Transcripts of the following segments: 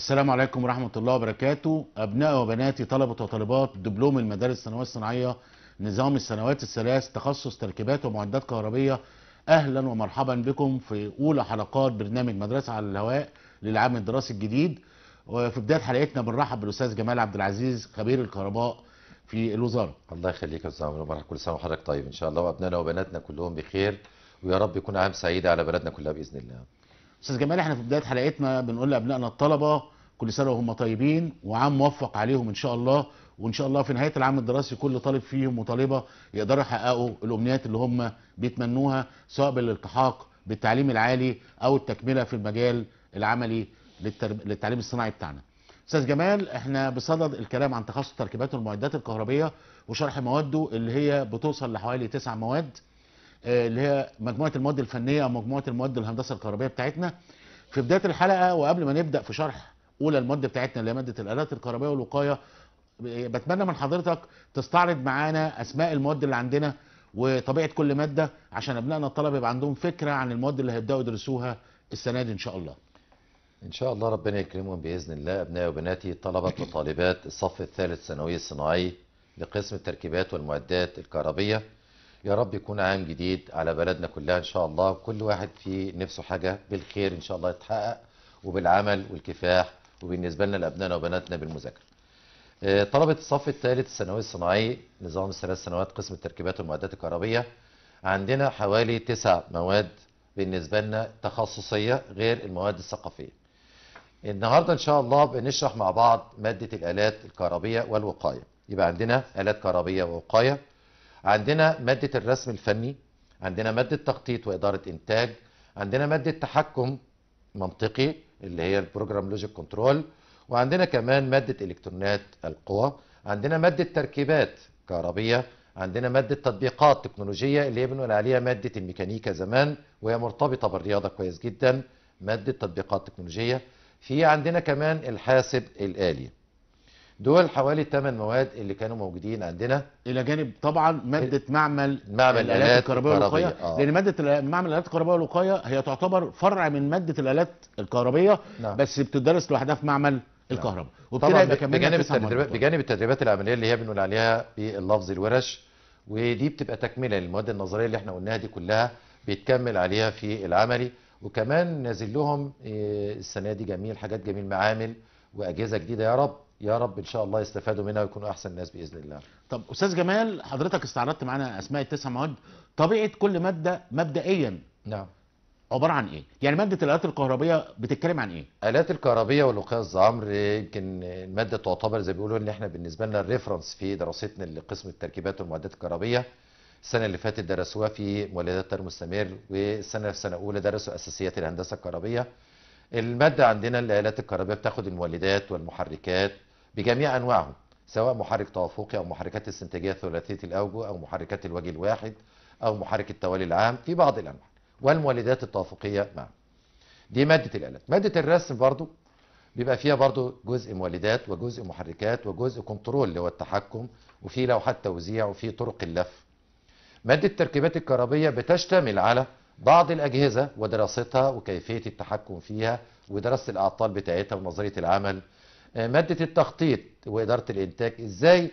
السلام عليكم ورحمة الله وبركاته أبناء وبناتي طلبة وطالبات دبلوم المدارس الثانوية الصناعية نظام السنوات الثلاث تخصص تركيبات ومعدات كهربية أهلا ومرحبا بكم في أولى حلقات برنامج مدرسة على الهواء للعام الدراسي الجديد وفي بداية حلقتنا بنرحب بالأستاذ جمال عبد العزيز خبير الكهرباء في الوزارة الله يخليك يا أستاذ عمرو كل سنة وحضرتك طيب إن شاء الله وأبنائنا وبناتنا كلهم بخير ويا رب يكون عام سعيد على بلدنا كلها بإذن الله استاذ جمال احنا في بدايه حلقتنا بنقول لابنائنا الطلبه كل سنه وهم طيبين وعام موفق عليهم ان شاء الله وان شاء الله في نهايه العام الدراسي كل طالب فيهم وطالبه يقدروا يحققوا الامنيات اللي هم بيتمنوها سواء بالالتحاق بالتعليم العالي او التكمله في المجال العملي للتعليم الصناعي بتاعنا. استاذ جمال احنا بصدد الكلام عن تخصص تركيبات والمعدات الكهربيه وشرح مواده اللي هي بتوصل لحوالي تسع مواد آه، اللي هي مجموعه المواد الفنيه او مجموعه المواد الهندسه الكهربائيه بتاعتنا في بدايه الحلقه وقبل ما نبدا في شرح اولى المواد بتاعتنا اللي هي ماده الالات الكهربائيه والوقايه آه، بتمنى من حضرتك تستعرض معانا اسماء المواد اللي عندنا وطبيعه كل ماده عشان ابنائنا الطلبه يبقى عندهم فكره عن المواد اللي هيبداوا يدرسوها السنه دي ان شاء الله. ان شاء الله ربنا يكرمهم باذن الله ابنائي وبناتي طلبه وطالبات الصف الثالث ثانوي الصناعي لقسم التركيبات والمعدات الكهربيه يا رب يكون عام جديد على بلدنا كلها ان شاء الله كل واحد في نفسه حاجه بالخير ان شاء الله يتحقق وبالعمل والكفاح وبالنسبه لنا لابنائنا وبناتنا بالمذاكره آه، طلبة الصف الثالث الثانوي الصناعي نظام الثلاث سنوات قسم التركيبات والمعدات الكهربية عندنا حوالي تسع مواد بالنسبة لنا تخصصية غير المواد الثقافية النهاردة إن شاء الله بنشرح مع بعض مادة الآلات الكهربية والوقاية يبقى عندنا آلات كهربية ووقاية عندنا مادة الرسم الفني عندنا مادة تخطيط وإدارة إنتاج عندنا مادة تحكم منطقي اللي هي البروجرام لوجيك كنترول وعندنا كمان مادة إلكترونات القوى عندنا مادة تركيبات كهربية عندنا مادة تطبيقات تكنولوجية اللي هي بنقول عليها مادة الميكانيكا زمان وهي مرتبطة بالرياضة كويس جدا مادة تطبيقات تكنولوجية في عندنا كمان الحاسب الآلي دول حوالي الثمان مواد اللي كانوا موجودين عندنا الى جانب طبعا ماده معمل معمل الالات الكهربائيه والوقايه آه. لان ماده معمل الالات الكهربائيه والوقايه هي تعتبر فرع من ماده الالات الكهربائيه نعم. بس بتدرس لوحدها في معمل نعم. الكهرباء وبتبدا بجانب التدريبات بجانب التدريبات العمليه اللي هي بنقول عليها باللفظ الورش ودي بتبقى تكمله للمواد النظريه اللي احنا قلناها دي كلها بيتكمل عليها في العملي وكمان نازل لهم آه، السنه دي جميل حاجات جميل معامل واجهزه جديده يا رب يا رب ان شاء الله يستفادوا منها ويكونوا احسن ناس باذن الله طب استاذ جمال حضرتك استعرضت معانا اسماء التسع مواد طبيعه كل ماده مبدئيا نعم عباره عن ايه يعني ماده الالات الكهربيه بتتكلم عن ايه الالات الكهربيه والوقايه عمر يمكن الماده تعتبر زي بيقولوا ان احنا بالنسبه لنا الريفرنس في دراستنا لقسم التركيبات والمعدات الكهربيه السنه اللي فاتت درسوها في مولدات ترمستمر والسنه في سنه اولى درسوا اساسيات الهندسه الكهربيه الماده عندنا الالات الكهربيه بتاخد المولدات والمحركات بجميع انواعه سواء محرك توافقي أو محركات استنتاجية ثلاثية الأوجه أو محركات الوجه الواحد أو محرك التوالي العام في بعض الأنواع والمولدات التوافقية معا دي مادة الآلات مادة الرسم برضو بيبقى فيها برضو جزء مولدات وجزء محركات وجزء كنترول اللي هو التحكم وفي لوحات توزيع وفي طرق اللف مادة التركيبات الكهربية بتشتمل على بعض الأجهزة ودراستها وكيفية التحكم فيها ودراسة الأعطال بتاعتها ونظرية العمل آه، مادة التخطيط وإدارة الإنتاج إزاي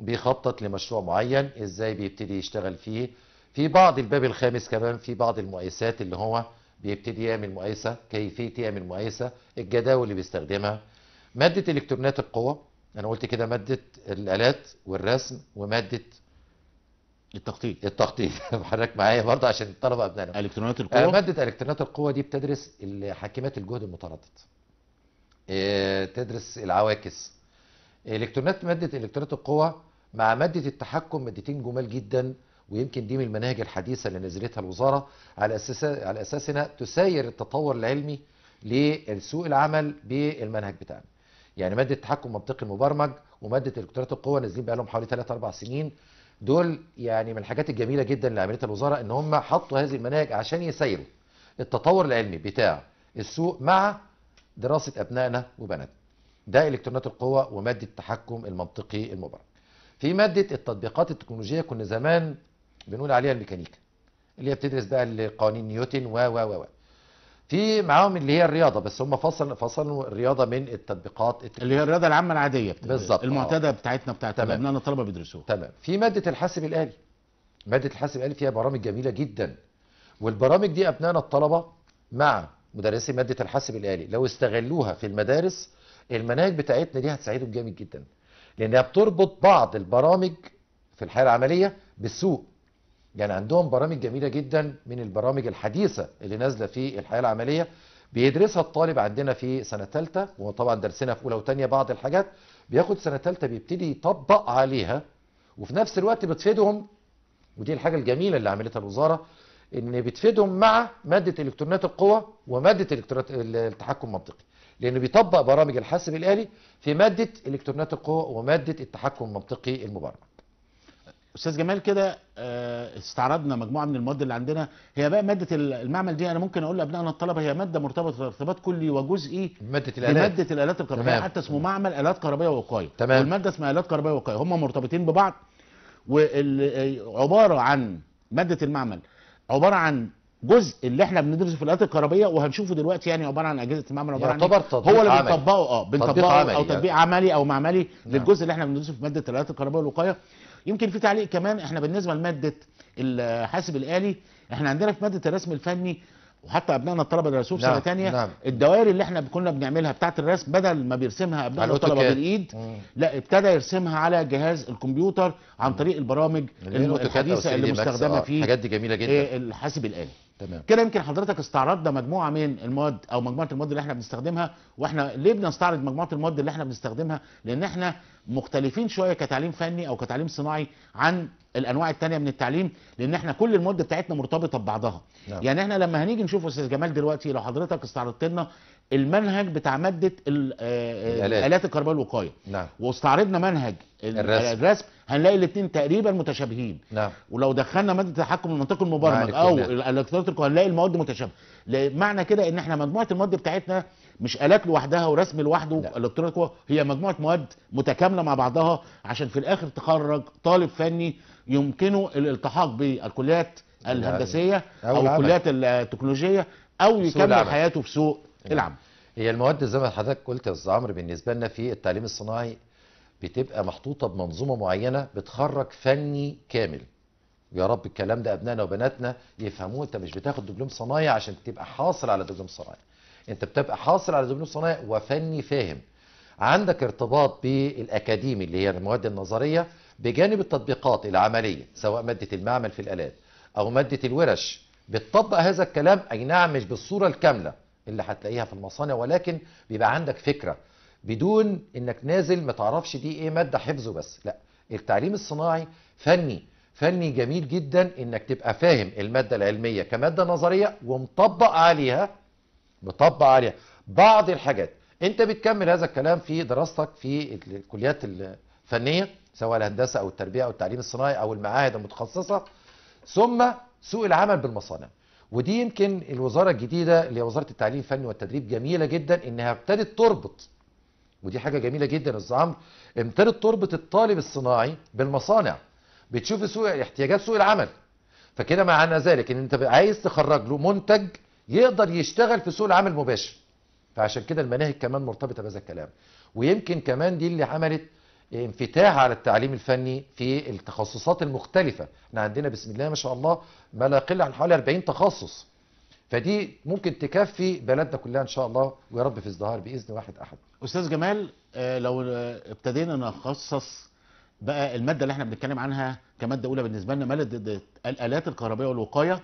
بيخطط لمشروع معين إزاي بيبتدي يشتغل فيه في بعض الباب الخامس كمان في بعض المؤيسات اللي هو بيبتدي يعمل مؤيسة كيفية يعمل مؤيسة الجداول اللي بيستخدمها مادة إلكترونات القوة أنا قلت كده مادة الآلات والرسم ومادة التخطيط التخطيط بحرك معايا برضه عشان الطلبه ابنائنا الكترونات القوه آه، ماده الكترونات القوه دي بتدرس حاكمات الجهد المتردد آه، تدرس العواكس الكترونات ماده الكترونات القوى مع ماده التحكم مادتين جمال جدا ويمكن دي من المناهج الحديثه اللي نزلتها الوزاره على اساس على اساس انها تساير التطور العلمي لسوق العمل بالمنهج بتاعنا. يعني ماده التحكم منطقي المبرمج وماده الكترونات القوه نازلين بقى لهم حوالي 3 4 سنين دول يعني من الحاجات الجميله جدا اللي عملتها الوزاره ان هم حطوا هذه المناهج عشان يسيروا التطور العلمي بتاع السوق مع دراسة أبنائنا وبناتنا ده إلكترونات القوة ومادة التحكم المنطقي المبرمج في مادة التطبيقات التكنولوجية كنا زمان بنقول عليها الميكانيكا اللي هي بتدرس بقى قوانين نيوتن و و و في معاهم اللي هي الرياضه بس هم فصل فصلوا الرياضه من التطبيقات التكنولوجية. اللي هي الرياضه العامه العاديه بالظبط المعتاده آه. بتاعتنا بتاعت ابنائنا الطلبه بيدرسوها تمام في ماده الحاسب الالي ماده الحاسب الالي فيها برامج جميله جدا والبرامج دي ابنائنا الطلبه مع مدرسي ماده الحاسب الالي لو استغلوها في المدارس المناهج بتاعتنا دي هتساعدهم جامد جدا لانها بتربط بعض البرامج في الحياه العمليه بالسوق يعني عندهم برامج جميله جدا من البرامج الحديثه اللي نازله في الحياه العمليه بيدرسها الطالب عندنا في سنه ثالثه وطبعا درسنا في اولى وثانيه بعض الحاجات بياخد سنه ثالثه بيبتدي يطبق عليها وفي نفس الوقت بتفيدهم ودي الحاجه الجميله اللي عملتها الوزاره ان بتفيدهم مع ماده الكترونات القوى وماده الكترونات التحكم المنطقي لانه بيطبق برامج الحاسب الالي في ماده الكترونات القوى وماده التحكم المنطقي المبرمج استاذ جمال كده آه، استعرضنا مجموعه من المواد اللي عندنا هي بقى ماده المعمل دي انا ممكن اقول لابنائنا الطلبه هي ماده مرتبطه ارتباط كلي وجزئي ماده الالات ماده الالات الكهربائيه حتى اسمه معمل الات كهربائيه ووقايه تمام والماده اسمها الات كهربائيه ووقايه هم مرتبطين ببعض وعباره آه، عن ماده المعمل عباره عن جزء اللي احنا بندرسه في الايات الكهربيه وهنشوفه دلوقتي يعني عباره عن اجهزه المعمل عباره عن إيه؟ يعتبر تطبيق هو اللي بنطبقه اه بنطبقه او يعني. تطبيق يعني. عملي او معملي نعم. للجزء اللي احنا بندرسه في ماده الايات الكهربيه والوقايه يمكن في تعليق كمان احنا بالنسبه لماده الحاسب الالي احنا عندنا في ماده الرسم الفني وحتى ابنائنا الطلبه درسوه في نعم. سنه ثانيه نعم. الدوائر اللي احنا كنا بنعملها بتاعه الرسم بدل ما بيرسمها ابنائنا الطلبه بالايد لا ابتدى يرسمها على جهاز الكمبيوتر عن طريق البرامج الحديثه اللي مستخدمه آه، في آه، الحاسب الالي تمام كده يمكن حضرتك استعرضنا مجموعه من المواد او مجموعه المواد اللي احنا بنستخدمها واحنا ليه بنستعرض مجموعه المواد اللي احنا بنستخدمها لان احنا مختلفين شويه كتعليم فني او كتعليم صناعي عن الانواع الثانيه من التعليم لان احنا كل المواد بتاعتنا مرتبطه ببعضها نعم. يعني احنا لما هنيجي نشوف استاذ جمال دلوقتي لو حضرتك استعرضت لنا المنهج بتاع ماده آه، آه، الالات الكهرباء الوقايه نعم. واستعرضنا منهج الرسم, الرسم هنلاقي الاثنين تقريبا متشابهين نعم. ولو دخلنا ماده التحكم المنطقي المبرمج نعم، او نعم. الالكترونيك هنلاقي المواد متشابهه معنى كده ان احنا مجموعه المواد بتاعتنا مش الات لوحدها ورسم لوحده نعم. الكترونيك هي مجموعه مواد متكامله مع بعضها عشان في الاخر تخرج طالب فني يمكنه الالتحاق بالكليات الهندسيه او, أو الكليات التكنولوجيه او يكمل حياته في سوق نعم. العام هي المواد زي ما حضرتك قلت يا استاذ عمرو بالنسبه لنا في التعليم الصناعي بتبقى محطوطه بمنظومه معينه بتخرج فني كامل يا رب الكلام ده ابنائنا وبناتنا يفهموه انت مش بتاخد دبلوم صنايع عشان تبقى حاصل على دبلوم صنايع انت بتبقى حاصل على دبلوم صنايع وفني فاهم عندك ارتباط بالاكاديمي اللي هي المواد النظريه بجانب التطبيقات العمليه سواء ماده المعمل في الالات او ماده الورش بتطبق هذا الكلام اي نعم مش بالصوره الكامله اللي هتلاقيها في المصانع ولكن بيبقى عندك فكره بدون انك نازل ما تعرفش دي ايه ماده حفظه بس لا التعليم الصناعي فني فني جميل جدا انك تبقى فاهم الماده العلميه كماده نظريه ومطبق عليها مطبق عليها بعض الحاجات انت بتكمل هذا الكلام في دراستك في الكليات الفنيه سواء الهندسه او التربيه او التعليم الصناعي او المعاهد المتخصصه ثم سوق العمل بالمصانع ودي يمكن الوزاره الجديده اللي هي وزاره التعليم الفني والتدريب جميله جدا انها ابتدت تربط ودي حاجه جميله جدا يا عمرو ابتدت تربط الطالب الصناعي بالمصانع بتشوف سوق احتياجات سوق العمل فكده معنى ذلك ان انت عايز تخرج له منتج يقدر يشتغل في سوق العمل مباشر فعشان كده المناهج كمان مرتبطه بهذا الكلام ويمكن كمان دي اللي عملت انفتاح على التعليم الفني في التخصصات المختلفة احنا عندنا بسم الله ما شاء الله ما لا يقل عن حوالي 40 تخصص فدي ممكن تكفي بلدنا كلها ان شاء الله ويا رب في ازدهار باذن واحد احد استاذ جمال آه، لو ابتدينا نخصص بقى الماده اللي احنا بنتكلم عنها كماده اولى بالنسبه لنا ماده الالات الكهربائيه والوقايه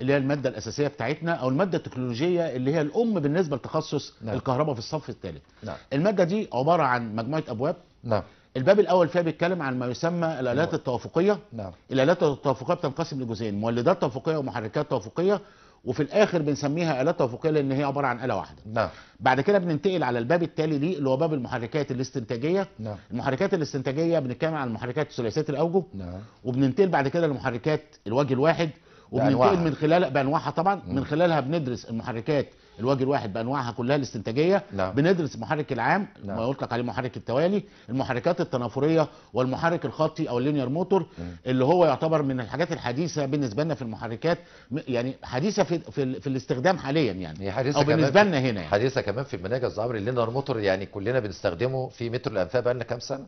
اللي هي الماده الاساسيه بتاعتنا او الماده التكنولوجيه اللي هي الام بالنسبه لتخصص نعم. الكهرباء في الصف الثالث نعم. الماده دي عباره عن مجموعه ابواب نعم الباب الاول فيها بيتكلم عن ما يسمى الالات نعم. التوافقيه نعم الالات التوافقيه بتنقسم لجزئين مولدات توافقيه ومحركات توافقيه وفي الاخر بنسميها الات توافقيه لان هي عباره عن اله واحده نعم بعد كده بننتقل على الباب التالي ليه اللي هو باب المحركات الاستنتاجيه نعم المحركات الاستنتاجيه بنتكلم عن المحركات ثلاثيه الاوجه نعم وبننتقل بعد كده لمحركات الوجه الواحد وبننتقل من خلال بانواعها طبعا مم. من خلالها بندرس المحركات الوجه الواحد بانواعها كلها الاستنتاجيه لا. نعم. بندرس المحرك العام لا. نعم. ما يطلق عليه محرك التوالي المحركات التنافريه والمحرك الخطي او اللينير موتور اللي هو يعتبر من الحاجات الحديثه بالنسبه لنا في المحركات يعني حديثه في في, في الاستخدام حاليا يعني هي حديثه او بالنسبه لنا هنا يعني. حديثه كمان في المناهج الزعبري اللينير موتور يعني كلنا بنستخدمه في مترو الانفاق بقى لنا كام سنه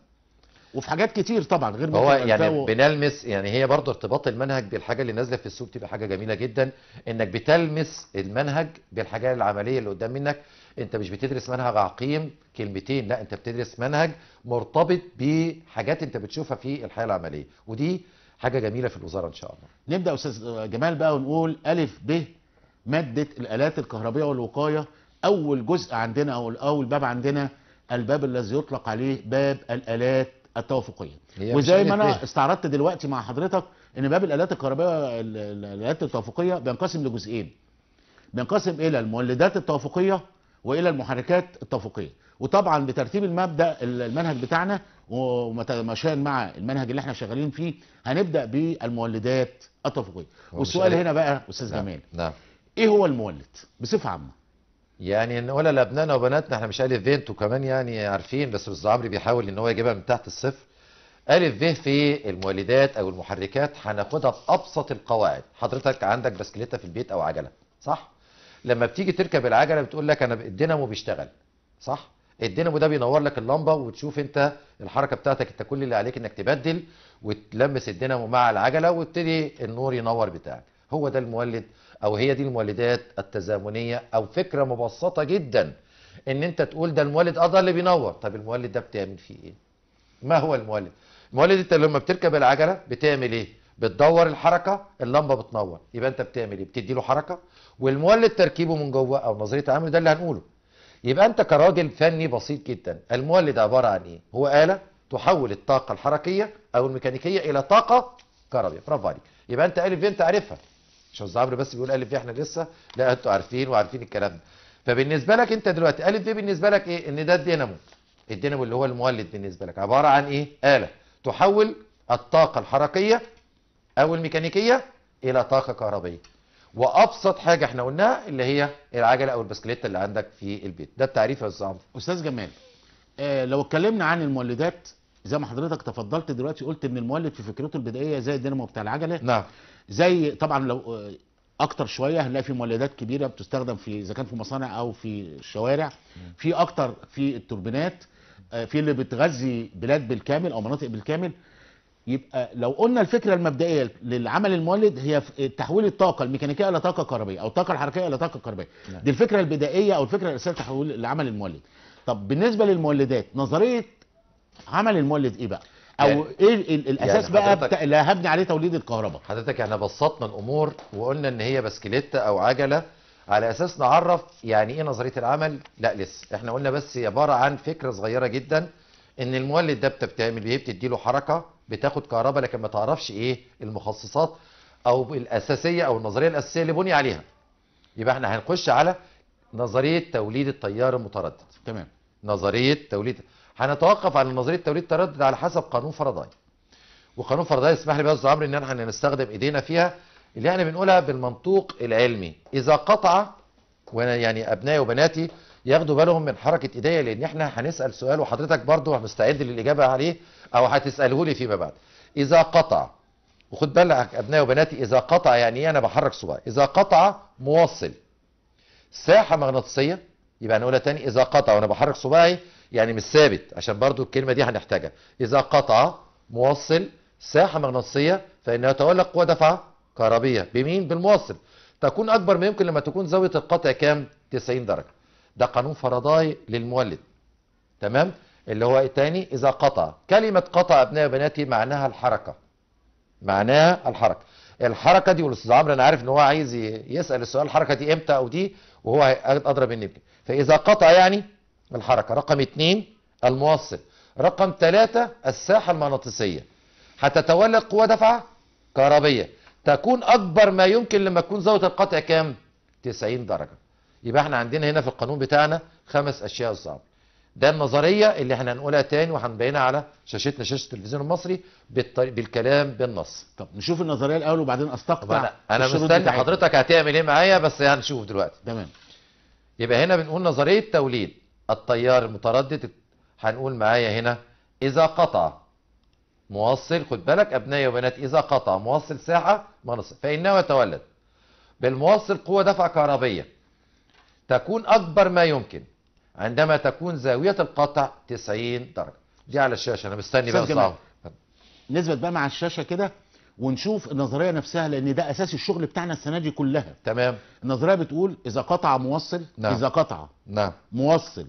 وفي حاجات كتير طبعا غير هو يعني و... بنلمس يعني هي برضه ارتباط المنهج بالحاجه اللي نازله في السوق تبقى حاجه جميله جدا انك بتلمس المنهج بالحاجه العمليه اللي قدام منك انت مش بتدرس منهج عقيم كلمتين لا انت بتدرس منهج مرتبط بحاجات انت بتشوفها في الحياه العمليه ودي حاجه جميله في الوزاره ان شاء الله نبدا استاذ جمال بقى ونقول الف ب ماده الالات الكهربائيه والوقايه اول جزء عندنا او اول باب عندنا الباب الذي يطلق عليه باب الالات التوافقيه وزي ما انا استعرضت دلوقتي مع حضرتك ان باب الالات الكهربائيه الالات التوافقيه بينقسم لجزئين بينقسم الى المولدات التوافقيه والى المحركات التوافقيه وطبعا بترتيب المبدا المنهج بتاعنا ومتماشيا مع المنهج اللي احنا شغالين فيه هنبدا بالمولدات التوافقيه والسؤال هنا بقى استاذ نعم، جمال نعم. ايه هو المولد بصفه عامه يعني ولا لابنائنا وبناتنا احنا مش الف فين انتوا كمان يعني عارفين بس الاستاذ عمرو بيحاول ان هو يجيبها من تحت الصفر الف في في المولدات او المحركات هناخدها بابسط القواعد حضرتك عندك بسكليته في البيت او عجله صح لما بتيجي تركب العجله بتقول لك انا الدينامو بيشتغل صح الدينامو ده بينور لك اللمبه وتشوف انت الحركه بتاعتك انت كل اللي عليك انك تبدل وتلمس الدينامو مع العجله وابتدي النور ينور بتاعك هو ده المولد او هي دي المولدات التزامنيه او فكره مبسطه جدا ان انت تقول ده المولد اه ده اللي بينور طب المولد ده بتعمل فيه ايه ما هو المولد المولد انت لما بتركب العجله بتعمل ايه بتدور الحركه اللمبه بتنور يبقى انت بتعمل ايه بتدي له حركه والمولد تركيبه من جوه او نظريه عامله ده اللي هنقوله يبقى انت كراجل فني بسيط جدا المولد عباره عن ايه هو اله تحول الطاقه الحركيه او الميكانيكيه الى طاقه كهربائيه برافو عليك يبقى انت الف انت عارفها مش قصدي عمرو بس بيقول الف احنا لسه لا انتوا عارفين وعارفين الكلام ده فبالنسبه لك انت دلوقتي الف بالنسبه لك ايه ان ده الدينامو الدينامو اللي هو المولد بالنسبه لك عباره عن ايه اله تحول الطاقه الحركيه او الميكانيكيه الى طاقه كهربائيه وابسط حاجه احنا قلناها اللي هي العجله او البسكليت اللي عندك في البيت ده التعريف يا استاذ عمرو استاذ جمال آه لو اتكلمنا عن المولدات زي ما حضرتك تفضلت دلوقتي قلت ان المولد في فكرته البدائيه زي الدينامو بتاع العجله نعم زي طبعا لو آه، اكتر شويه هنلاقي في مولدات كبيره بتستخدم في اذا كان في مصانع او في الشوارع في اكتر في التوربينات آه، في اللي بتغذي بلاد بالكامل او مناطق بالكامل يبقى لو قلنا الفكره المبدئيه للعمل المولد هي تحويل الطاقه الميكانيكيه الى طاقه كهربائيه او الطاقه الحركيه الى طاقه كهربائيه نعم. دي الفكره البدائيه او الفكره الاساسيه لتحويل العمل المولد طب بالنسبه للمولدات نظريه عمل المولد ايه بقى او يعني ايه الاساس يعني بقى اللي هبني عليه توليد الكهرباء حضرتك احنا يعني بسطنا الامور وقلنا ان هي بسكليتة او عجله على اساس نعرف يعني ايه نظريه العمل لا لسه احنا قلنا بس عباره عن فكره صغيره جدا ان المولد ده بتعمل ايه بتديله حركه بتاخد كهرباء لكن ما تعرفش ايه المخصصات او الاساسيه او النظريه الاساسيه اللي بني عليها يبقى احنا هنخش على نظريه توليد التيار المتردد تمام نظريه توليد هنتوقف عن نظريه توليد التردد على حسب قانون فرضاي وقانون فرضاي يسمح لي بس عمرو ان احنا نستخدم ايدينا فيها اللي احنا بنقولها بالمنطوق العلمي اذا قطع وانا يعني ابنائي وبناتي ياخدوا بالهم من حركه ايديا لان احنا هنسال سؤال وحضرتك برضه مستعد للاجابه عليه او هتساله لي فيما بعد اذا قطع وخد بالك ابنائي وبناتي اذا قطع يعني ايه انا بحرك صباعي اذا قطع موصل ساحه مغناطيسيه يبقى هنقولها تاني اذا قطع وانا بحرك صباعي يعني مش ثابت عشان برضو الكلمة دي هنحتاجها إذا قطع موصل ساحة مغناطيسية فإنها تولى قوة دفعة كهربية بمين؟ بالموصل تكون أكبر ما يمكن لما تكون زاوية القطع كام؟ 90 درجة ده قانون فرضاي للمولد تمام؟ اللي هو الثاني إذا قطع كلمة قطع أبنائي وبناتي معناها الحركة معناها الحركة الحركة دي والأستاذ عمرو أنا عارف إن هو عايز يسأل السؤال الحركة دي إمتى أو دي وهو أضرب النبل فإذا قطع يعني الحركة رقم اثنين الموصل رقم ثلاثة الساحة المغناطيسية هتتولى قوة دفعة كهربية تكون أكبر ما يمكن لما تكون زاوية القطع كام 90 درجة يبقى احنا عندنا هنا في القانون بتاعنا خمس أشياء صعبة ده النظرية اللي احنا هنقولها تاني وهنبينها على شاشتنا شاشة التلفزيون المصري بالكلام بالنص طب نشوف النظرية الأول وبعدين أستقطع أنا, أنا مستني حضرتك هتعمل إيه معايا بس هنشوف دلوقتي تمام يبقى هنا بنقول نظرية توليد التيار المتردد هنقول معايا هنا إذا قطع موصل خد بالك أبنائي وبنات إذا قطع موصل ساحة منصب فإنه يتولد بالموصل قوة دفع كهربية تكون أكبر ما يمكن عندما تكون زاوية القطع 90 درجة دي على الشاشة أنا مستني بقى الصعب نثبت بقى مع الشاشة كده ونشوف النظرية نفسها لأن ده أساس الشغل بتاعنا السنة دي كلها تمام النظرية بتقول إذا قطع موصل نعم. إذا قطع نعم. موصل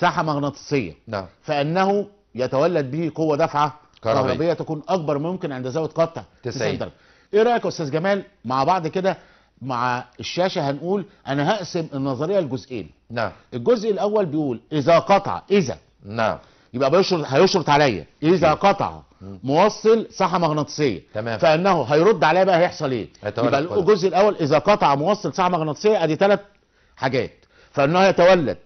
ساحه مغناطيسيه نعم فانه يتولد به قوه دفعه كهربيه تكون اكبر ممكن عند زاويه قطع 90 درجه ايه رايك يا استاذ جمال مع بعض كده مع الشاشه هنقول انا هقسم النظريه لجزئين نعم الجزء الاول بيقول اذا قطع اذا نعم يبقى بيشرط هيشرط عليا اذا مم. قطع موصل ساحه مغناطيسيه تمام فانه هيرد عليا بقى هيحصل ايه يبقى الجزء الاول اذا قطع موصل ساحه مغناطيسيه ادي ثلاث حاجات فانه يتولد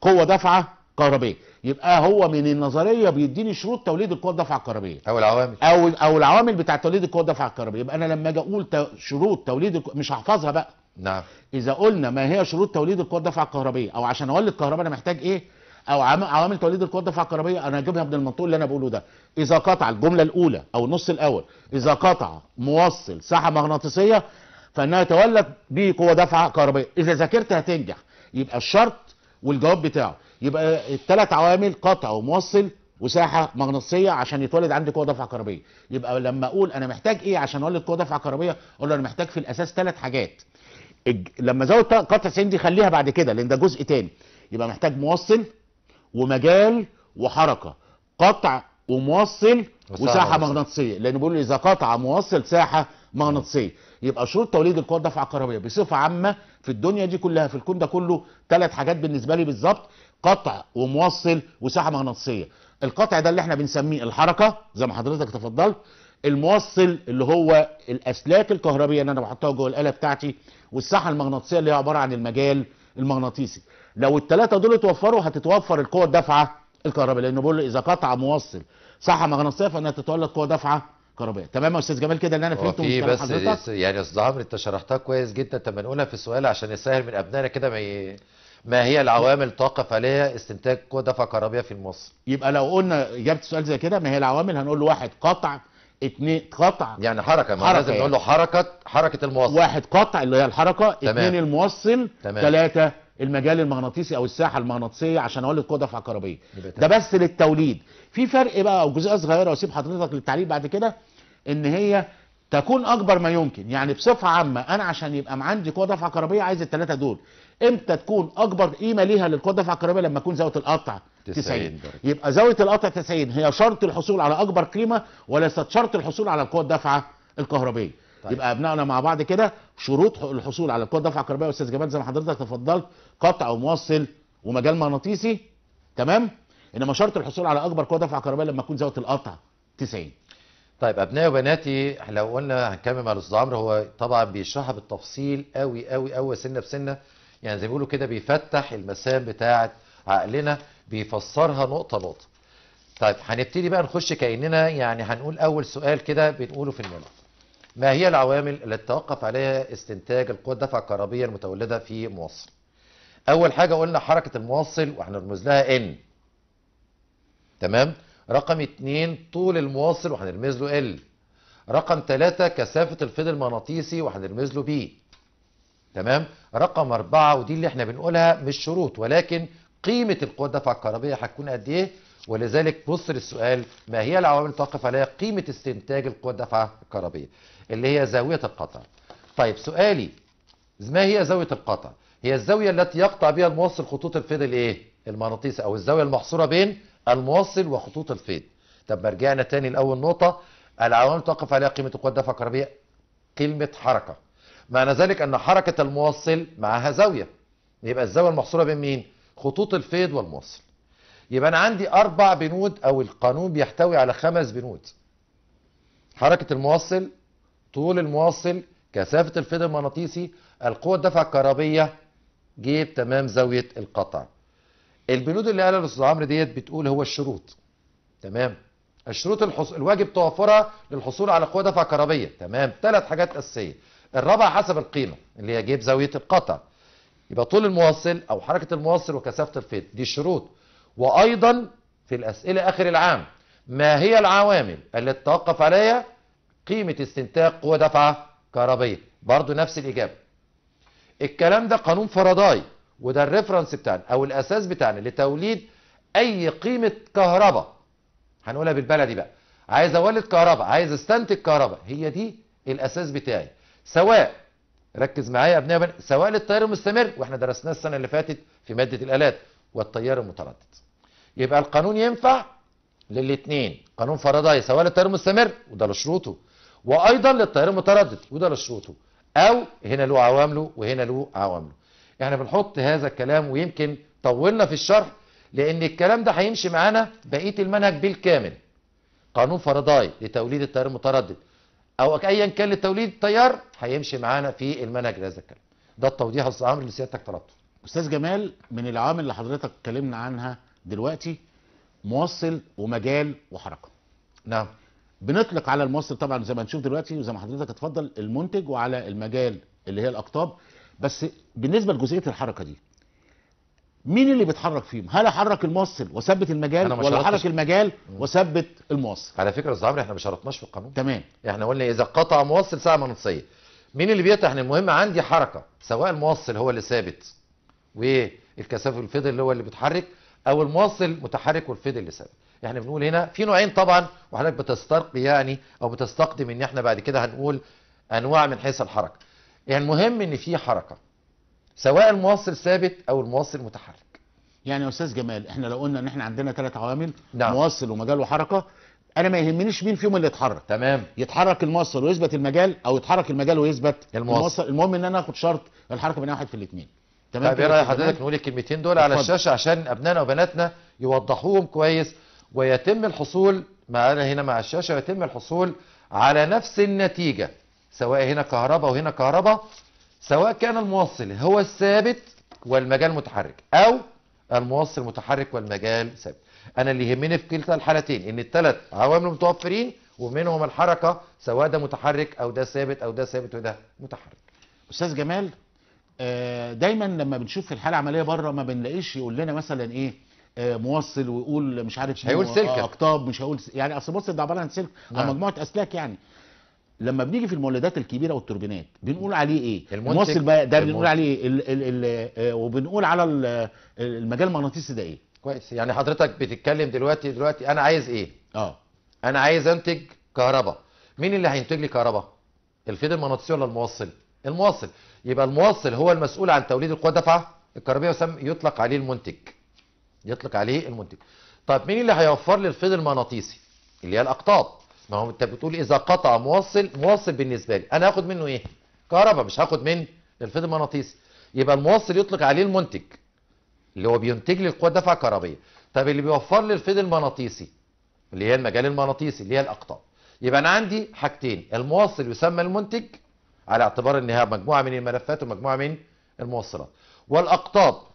قوه دفعة كهربيه يبقى هو من النظريه بيديني شروط توليد القوه الدافعه الكهربيه او العوامل او او العوامل بتاعه توليد القوه الدافعه الكهربيه يبقى انا لما اجي اقول شروط توليد مش هحفظها بقى نعم اذا قلنا ما هي شروط توليد القوه الدافعه الكهربيه او عشان اولد كهرباء انا محتاج ايه او عوامل توليد القوه الدافعه الكهربيه انا هجيبها من المنطوق اللي انا بقوله ده اذا قطع الجمله الاولى او النص الاول اذا قطع موصل ساحه مغناطيسيه فانها تولد به قوه دافعه كهربيه اذا ذاكرت هتنجح يبقى الشرط والجواب بتاعه يبقى الثلاث عوامل قطع وموصل وساحه مغناطيسيه عشان يتولد عندي قوه دفع كهربيه يبقى لما اقول انا محتاج ايه عشان اولد قوه دفع كهربيه اقول له انا محتاج في الاساس ثلاث حاجات الج... لما ازود قطع 90 دي خليها بعد كده لان ده جزء تاني يبقى محتاج موصل ومجال وحركه قطع وموصل وساحه مغناطيسيه لان بيقول اذا قطع موصل ساحه مغناطيسيه يبقى شروط توليد القوه الدافعه الكهربية بصفه عامه في الدنيا دي كلها في الكون ده كله ثلاث حاجات بالنسبه لي بالظبط قطع وموصل وساحه مغناطيسيه القطع ده اللي احنا بنسميه الحركه زي ما حضرتك تفضلت الموصل اللي هو الاسلاك الكهربيه اللي انا بحطها جوه الاله بتاعتي والساحه المغناطيسيه اللي هي عباره عن المجال المغناطيسي لو الثلاثه دول اتوفروا هتتوفر القوه الدافعه الكهربائيه لانه بيقول اذا قطع موصل ساحه مغناطيسيه فانها تتولد قوه دافعه كهربائيه تمام يا استاذ جمال كده اللي انا فهمته من كلام حضرتك بس يعني استاذ عمرو انت شرحتها كويس جدا طب نقولها في سؤال عشان يسهل من ابنائنا كده ما ي... ما هي العوامل توقف عليها استنتاج دفع كهربائيه في مصر يبقى لو قلنا اجابه سؤال زي كده ما هي العوامل هنقول له واحد قطع اثنين قطع يعني حركه ما حركة لازم يعني. نقول له حركه حركه الموصل واحد قطع اللي هي الحركه اثنين الموصل تمام. ثلاثه المجال المغناطيسي او الساحه المغناطيسيه عشان اولد قوه دفع كهربيه ده بس للتوليد في فرق بقى او جزئيه صغيره واسيب حضرتك للتعليق بعد كده ان هي تكون اكبر ما يمكن يعني بصفه عامه انا عشان يبقى عندي قوه دفع كهربيه عايز الثلاثه دول امتى تكون اكبر قيمه ليها للقوه دفع كهربائيه لما اكون زاويه القطع 90 يبقى زاويه القطع 90 هي شرط الحصول على اكبر قيمه وليست شرط الحصول على القوه الدفعه الكهربائيه طيب. يبقى ابنائنا مع بعض كده شروط الحصول على قوه دفع كهربائيه استاذ جمال زي ما حضرتك تفضلت قطع وموصل ومجال مغناطيسي تمام انما شرط الحصول على اكبر قوه دفع كهربائيه لما تكون زاويه القطع 90 طيب ابنائي وبناتي لو قلنا هنكمل مع الاستاذ عمرو هو طبعا بيشرحها بالتفصيل قوي قوي قوي سنه بسنه يعني زي ما بيقولوا كده بيفتح المسام بتاعه عقلنا بيفسرها نقطه نقطه طيب هنبتدي بقى نخش كاننا يعني هنقول اول سؤال كده بنقوله في الملف ما هي العوامل التي توقف عليها استنتاج القوى الدفع الكهربية المتولدة في مواصل أول حاجة قلنا حركة الموصل وهنرمز لها N تمام رقم اتنين طول الموصل وهنرمز له L رقم تلاتة كثافة الفيض المغناطيسي وهنرمز له B تمام رقم أربعة ودي اللي احنا بنقولها مش شروط ولكن قيمة القوى الدفع الكهربية هتكون قد ايه ولذلك بص للسؤال ما هي العوامل التي توقف عليها قيمة استنتاج القوى الدفع الكهربية اللي هي زاوية القطع طيب سؤالي ما هي زاوية القطع هي الزاوية التي يقطع بها الموصل خطوط الفيض الايه المغناطيسي او الزاوية المحصورة بين الموصل وخطوط الفيض طب ما رجعنا تاني لاول نقطة العوامل تقف عليها قيمة القوة الدافعة الكهربية كلمة حركة معنى ذلك ان حركة الموصل معها زاوية يبقى الزاوية المحصورة بين مين خطوط الفيض والموصل يبقى انا عندي اربع بنود او القانون بيحتوي على خمس بنود حركة الموصل طول المواصل كثافة الفيض المغناطيسي القوة الدفع الكهربية جيب تمام زاوية القطع البنود اللي قالها الاستاذ عمرو ديت بتقول هو الشروط تمام الشروط الحص... الواجب توفرها للحصول على قوه دفع كهربيه تمام ثلاث حاجات اساسيه الرابعه حسب القيمه اللي هي جيب زاويه القطع يبقى طول المواصل او حركه المواصل وكثافه الفيض دي الشروط وايضا في الاسئله اخر العام ما هي العوامل التي تتوقف عليها قيمة استنتاج قوة دفعة كهربية برضو نفس الإجابة الكلام ده قانون فرضاي وده الريفرنس بتاعنا أو الأساس بتاعنا لتوليد أي قيمة كهرباء هنقولها بالبلدي بقى عايز أولد كهرباء عايز استنتج كهرباء هي دي الأساس بتاعي سواء ركز معايا يا ابنائي سواء للتيار المستمر واحنا درسناه السنة اللي فاتت في مادة الآلات والتيار المتردد يبقى القانون ينفع للاثنين قانون فرضاي سواء للتيار المستمر وده لشروطه وايضا للتيار المتردد وده للشروطه او هنا له عوامله وهنا له عوامله احنا يعني بنحط هذا الكلام ويمكن طولنا في الشرح لان الكلام ده هيمشي معانا بقيه المنهج بالكامل قانون فرضاي لتوليد التيار المتردد او ايا كان لتوليد التيار هيمشي معانا في المنهج لهذا الكلام ده التوضيح يا عمرو لسيادتك طلبته استاذ جمال من العوامل اللي حضرتك اتكلمنا عنها دلوقتي موصل ومجال وحركه نعم بنطلق على الموصل طبعا زي ما هنشوف دلوقتي وزي ما حضرتك اتفضل المنتج وعلى المجال اللي هي الاقطاب بس بالنسبه لجزئيه الحركه دي مين اللي بيتحرك فيهم؟ هل احرك الموصل واثبت المجال ولا احرك المجال واثبت الموصل؟ على فكره يا استاذ عمرو احنا ما شرطناش في القانون تمام احنا قلنا اذا قطع موصل ساعه منصيه مين اللي بيقطع؟ احنا المهم عندي حركه سواء الموصل هو اللي ثابت والكثافه الفضل اللي هو اللي بيتحرك او الموصل متحرك والفضل اللي ثابت يعني بنقول هنا في نوعين طبعا وحضرتك بتسترقي يعني او بتستقدم ان احنا بعد كده هنقول انواع من حيث الحركه يعني المهم ان في حركه سواء الموصل ثابت او الموصل متحرك يعني يا استاذ جمال احنا لو قلنا ان احنا عندنا ثلاث عوامل نعم. موصل ومجال وحركه انا ما يهمنيش مين فيهم اللي يتحرك تمام يتحرك الموصل ويثبت المجال او يتحرك المجال ويثبت الموصل, الموصل. المهم ان انا اخد شرط الحركه بين واحد في الاثنين تمام طيب ايه رايك حضرتك نقول الكلمتين دول على الشاشه عشان ابنائنا وبناتنا يوضحوهم كويس ويتم الحصول معانا هنا مع الشاشة يتم الحصول على نفس النتيجة سواء هنا كهرباء وهنا كهرباء سواء كان الموصل هو الثابت والمجال متحرك أو الموصل متحرك والمجال ثابت أنا اللي يهمني في كلتا الحالتين إن الثلاث عوامل متوفرين ومنهم الحركة سواء ده متحرك أو ده ثابت أو ده ثابت وده متحرك أستاذ جمال آه، دايما لما بنشوف في الحاله العمليه بره ما بنلاقيش يقول لنا مثلا ايه آه، موصل ويقول مش عارف هيقول سلك اقطاب آه، مش هقول يعني اصل موصل ده عباره عن سلك او نعم. مجموعه اسلاك يعني لما بنيجي في المولدات الكبيره والتوربينات بنقول عليه ايه الموصل بقى ده بنقول عليه ايه الـ الـ آه، وبنقول على المجال المغناطيسي ده ايه كويس يعني حضرتك بتتكلم دلوقتي دلوقتي انا عايز ايه اه انا عايز انتج كهرباء مين اللي هينتج لي كهرباء الفيد المغناطيسي ولا الموصل الموصل يبقى الموصل هو المسؤول عن توليد القوه الدافعه الكهربائيه يطلق عليه المنتج يطلق عليه المنتج طيب مين اللي هيوفر لي الفيض المغناطيسي اللي هي الاقطاب ما هو انت بتقول اذا قطع موصل موصل بالنسبه لي انا هاخد منه ايه كهرباء مش هاخد من الفيض المغناطيسي يبقى الموصل يطلق عليه المنتج اللي هو بينتج لي القوه الدافعه الكهربيه طب اللي بيوفر لي الفيض المغناطيسي اللي هي المجال المغناطيسي اللي هي الاقطاب يبقى انا عندي حاجتين الموصل يسمى المنتج على اعتبار انها مجموعه من الملفات ومجموعه من الموصلات والاقطاب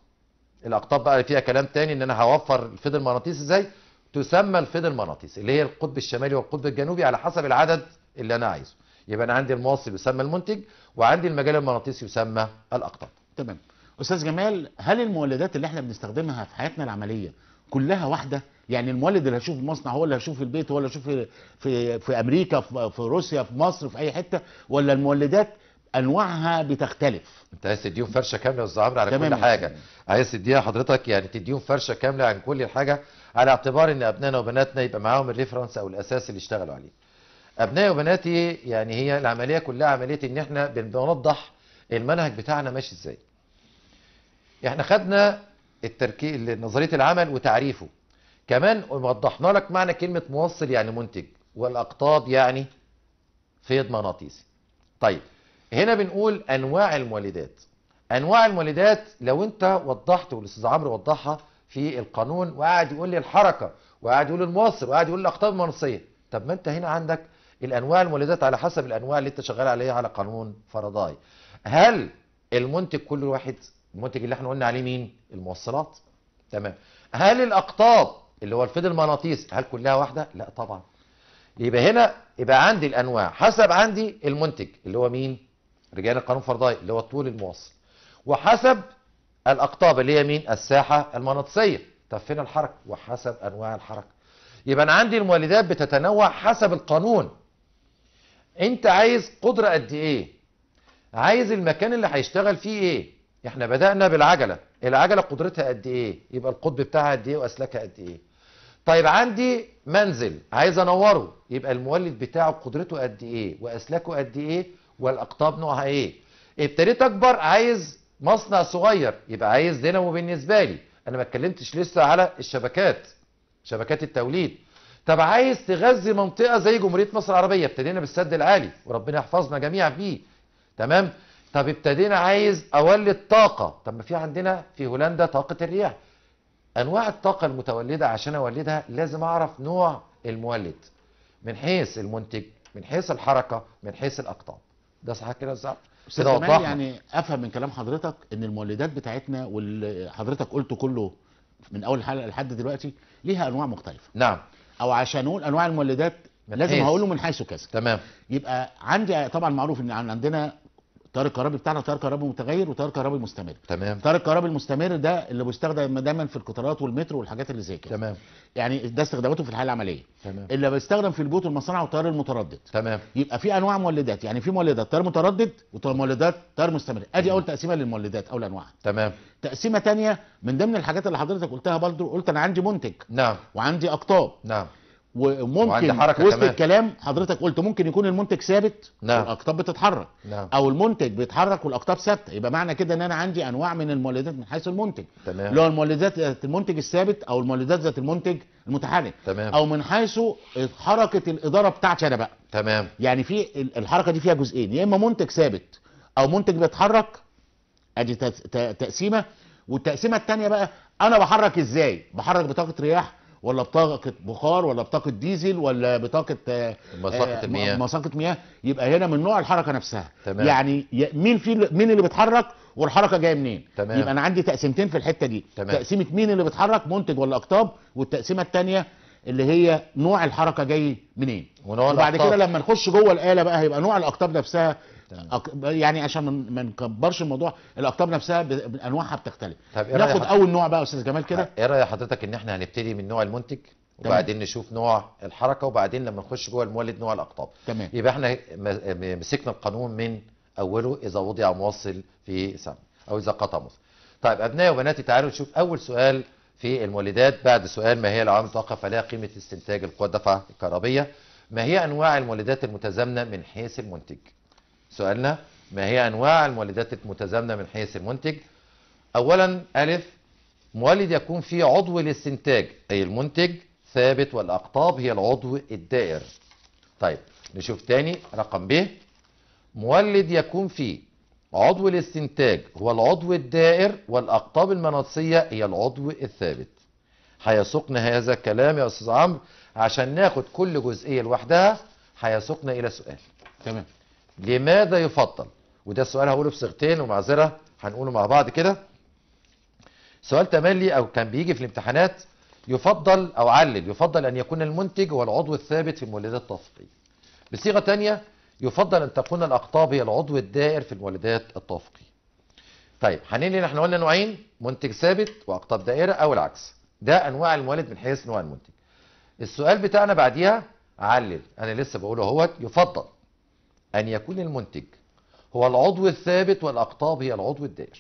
الاقطاب بقى فيها كلام تاني ان انا هوفر الفيض المغناطيسي ازاي تسمى الفيض المغناطيسي اللي هي القطب الشمالي والقطب الجنوبي على حسب العدد اللي انا عايزه يبقى انا عندي الموصل يسمى المنتج وعندي المجال المغناطيسي يسمى الاقطاب تمام استاذ جمال هل المولدات اللي احنا بنستخدمها في حياتنا العمليه كلها واحده يعني المولد اللي هشوفه في المصنع هو اللي هشوفه في البيت هو اللي هشوفه في في امريكا في روسيا في مصر في اي حته ولا المولدات انواعها بتختلف انت عايز تديهم فرشه كامله يا استاذ عمرو على كل حاجه عايز تديها حضرتك يعني تديهم فرشه كامله عن كل الحاجه على اعتبار ان ابنائنا وبناتنا يبقى معاهم الريفرنس او الاساس اللي اشتغلوا عليه ابنائي وبناتي يعني هي العمليه كلها عمليه ان احنا بنوضح المنهج بتاعنا ماشي ازاي احنا خدنا التركيز نظريه العمل وتعريفه كمان وضحنا لك معنى كلمه موصل يعني منتج والاقطاب يعني فيض مغناطيسي طيب هنا بنقول انواع المولدات انواع المولدات لو انت وضحت والاستاذ عمرو وضحها في القانون وقعد يقول لي الحركه وقعد يقول المواصب وقعد يقول الاقطاب المنصيه طب ما انت هنا عندك الانواع المولدات على حسب الانواع اللي انت شغال عليها على قانون فرضاي هل المنتج كل واحد المنتج اللي احنا قلنا عليه مين الموصلات تمام هل الاقطاب اللي هو الفيد المغناطيس هل كلها واحده لا طبعا يبقى هنا يبقى عندي الانواع حسب عندي المنتج اللي هو مين رجعنا قانون فرضاي اللي هو الطول المواصل وحسب الاقطاب اللي هي مين الساحه المغناطيسيه طب فين الحركه وحسب انواع الحركه يبقى انا عندي المولدات بتتنوع حسب القانون انت عايز قدره قد ايه عايز المكان اللي هيشتغل فيه ايه احنا بدانا بالعجله العجله قدرتها قد ايه يبقى القطب بتاعها قد ايه واسلكها قد ايه طيب عندي منزل عايز انوره يبقى المولد بتاعه قدرته قد ايه واسلاكه قد ايه والاقطاب نوعها ايه ابتديت اكبر عايز مصنع صغير يبقى عايز دينامو بالنسبه لي انا ما اتكلمتش لسه على الشبكات شبكات التوليد طب عايز تغذي منطقه زي جمهوريه مصر العربيه ابتدينا بالسد العالي وربنا يحفظنا جميعا فيه تمام طب ابتدينا عايز اولد طاقه طب ما في عندنا في هولندا طاقه الرياح انواع الطاقه المتولده عشان اولدها لازم اعرف نوع المولد من حيث المنتج من حيث الحركه من حيث الاقطاب ده صح كده صح كده وضحنا يعني افهم من كلام حضرتك ان المولدات بتاعتنا واللي حضرتك قلته كله من اول الحلقه لحد دلوقتي ليها انواع مختلفه نعم او عشان اقول انواع المولدات لازم هقوله من حيث كذا تمام يبقى عندي طبعا معروف ان عندنا طيار الكهربي بتاعنا طيار كهربي متغير وطيار كهربي مستمر تمام طيار الكهربي المستمر ده اللي بيستخدم دايما في القطارات والمترو والحاجات اللي زي كده تمام يعني ده استخداماته في الحاله العمليه تمام اللي بيستخدم في البيوت والمصانع والتيار المتردد تمام يبقى في انواع مولدات يعني في مولدات تيار متردد ومولدات تيار مستمر ادي اول تقسيمه للمولدات او الانواع تمام تقسيمه ثانيه من ضمن الحاجات اللي حضرتك قلتها برضه قلت انا عندي منتج نعم وعندي اقطاب نعم وممكن حركة وسط الكلام حضرتك قلت ممكن يكون المنتج ثابت نعم. والاقطاب بتتحرك نعم. او المنتج بيتحرك والاقطاب ثابته يبقى معنى كده ان انا عندي انواع من المولدات من حيث المنتج تمام. لو المولدات ذات المنتج الثابت او المولدات ذات المنتج المتحرك تمام. او من حيث حركه الاداره بتاعتي انا بقى تمام يعني في الحركه دي فيها جزئين يا اما منتج ثابت او منتج بيتحرك ادي تقسيمه والتقسيمه الثانيه بقى انا بحرك ازاي بحرك بطاقه رياح ولا بطاقه بخار ولا بطاقه ديزل ولا بطاقه آه، مساقه آه، مياه مساقه مياه يبقى هنا من نوع الحركه نفسها تمام. يعني مين في مين اللي بيتحرك والحركه جايه منين تمام. يبقى انا عندي تقسيمتين في الحته دي تمام. تقسيمه مين اللي بيتحرك منتج ولا اقطاب والتقسيمه الثانيه اللي هي نوع الحركه جاي منين ونوع وبعد الأقطاب. كده لما نخش جوه الاله بقى هيبقى نوع الاقطاب نفسها تمام. يعني عشان ما نكبرش الموضوع الاقطاب نفسها بانواعها بتختلف طب إيه ناخد حضرتك... اول نوع بقى يا استاذ جمال كده ايه راي حضرتك ان احنا هنبتدي من نوع المنتج وبعدين تمام. نشوف نوع الحركه وبعدين لما نخش جوه المولد نوع الاقطاب تمام يبقى احنا مسكنا القانون من اوله اذا وضع موصل في سم او اذا قطع موصل طيب ابنائي وبناتي تعالوا نشوف اول سؤال في المولدات بعد سؤال ما هي العوامل الطاقه عليها قيمه استنتاج القوى الدفعه الكهربيه ما هي انواع المولدات المتزامنه من حيث المنتج سؤالنا ما هي أنواع المولدات المتزامنة من حيث المنتج أولا ألف مولد يكون فيه عضو للاستنتاج أي المنتج ثابت والأقطاب هي العضو الدائر طيب نشوف تاني رقم ب مولد يكون فيه عضو الاستنتاج هو العضو الدائر والأقطاب المغناطيسية هي العضو الثابت هيسوقنا هذا الكلام يا أستاذ عمرو عشان ناخد كل جزئية لوحدها هيسوقنا إلى سؤال تمام لماذا يفضل وده السؤال هقوله بصيغتين ومعذره هنقوله مع بعض كده سؤال تملي او كان بيجي في الامتحانات يفضل او علل يفضل ان يكون المنتج هو العضو الثابت في المولدات التوافقيه بصيغه ثانيه يفضل ان تكون الاقطاب هي العضو الدائر في المولدات التوافقيه طيب هننقل احنا قلنا نوعين منتج ثابت واقطاب دائره او العكس ده انواع المولد من حيث نوع المنتج السؤال بتاعنا بعديها علل انا لسه بقوله اهوت يفضل أن يكون المنتج هو العضو الثابت والأقطاب هي العضو الدائر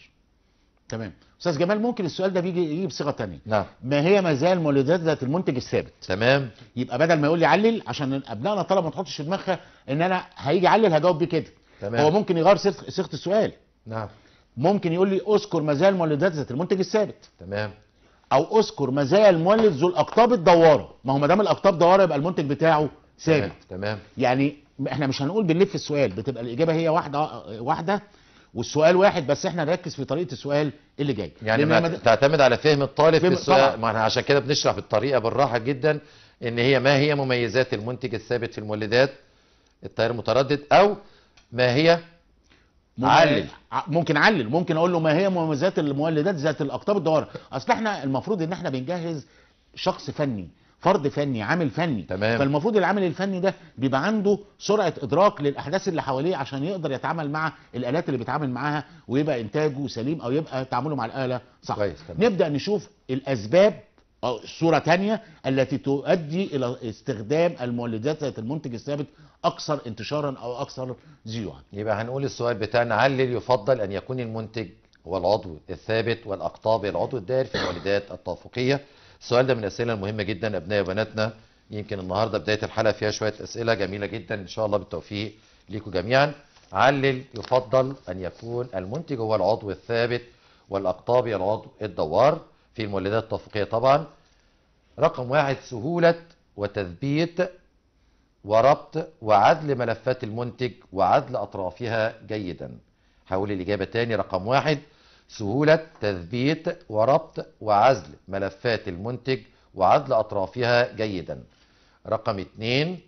تمام استاذ جمال ممكن السؤال ده بيجي يجي بصيغه ثانيه نعم ما هي مزايا المولدات ذات المنتج الثابت تمام يبقى بدل ما يقول لي علل عشان ابنائنا طلب ما تحطش في دماغها ان انا هيجي علل هجاوب بيه كده تمام هو ممكن يغير صيغه السؤال نعم ممكن يقول لي اذكر مزايا المولدات ذات المنتج الثابت تمام او اذكر مزايا المولد ذو الاقطاب الدواره ما هو ما دام الاقطاب دواره يبقى المنتج بتاعه ثابت تمام يعني احنا مش هنقول بنلف السؤال بتبقى الاجابه هي واحده واحده والسؤال واحد بس احنا نركز في طريقه السؤال اللي جاي يعني ما تعتمد على فهم الطالب في السؤال ما احنا عشان كده بنشرح بالطريقه بالراحه جدا ان هي ما هي مميزات المنتج الثابت في المولدات التيار المتردد او ما هي علل ممكن علل ممكن اقول له ما هي مميزات المولدات ذات الاقطاب الدواره اصل احنا المفروض ان احنا بنجهز شخص فني فرد فني عامل فني تمام. فالمفروض العامل الفني ده بيبقى عنده سرعه ادراك للاحداث اللي حواليه عشان يقدر يتعامل مع الالات اللي بيتعامل معاها ويبقى انتاجه سليم او يبقى تعامله مع الاله صح كويس. نبدا نشوف الاسباب أو صورة تانية التي تؤدي إلى استخدام المولدات ذات المنتج الثابت أكثر انتشارا أو أكثر زيوعا يبقى هنقول السؤال بتاعنا هل يفضل أن يكون المنتج هو العضو الثابت والأقطاب العضو الدائر في المولدات التوافقية السؤال ده من الاسئله المهمه جدا ابنائي وبناتنا يمكن النهارده بدايه الحلقه فيها شويه اسئله جميله جدا ان شاء الله بالتوفيق ليكم جميعا علل يفضل ان يكون المنتج هو العضو الثابت والاقطابي العضو الدوار في المولدات التوافقيه طبعا رقم واحد سهوله وتثبيت وربط وعدل ملفات المنتج وعدل اطرافها جيدا هقول الاجابه تاني رقم واحد سهولة تثبيت وربط وعزل ملفات المنتج وعزل أطرافها جيدا رقم اتنين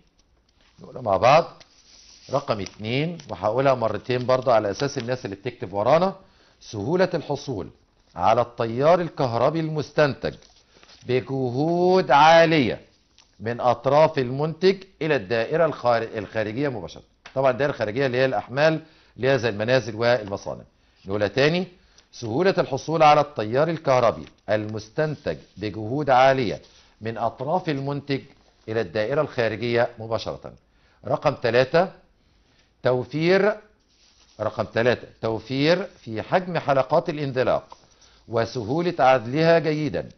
نقولها مع بعض رقم اتنين وهقولها مرتين برضه على أساس الناس اللي بتكتب ورانا سهولة الحصول على التيار الكهربي المستنتج بجهود عالية من أطراف المنتج إلى الدائرة الخارجية مباشرة طبعا الدائرة الخارجية اللي هي الأحمال اللي هي زي المنازل والمصانع نقولها تاني سهولة الحصول على التيار الكهربي المستنتج بجهود عالية من أطراف المنتج إلى الدائرة الخارجية مباشرة رقم ثلاثة توفير رقم ثلاثة توفير في حجم حلقات الانزلاق وسهولة عزلها جيدا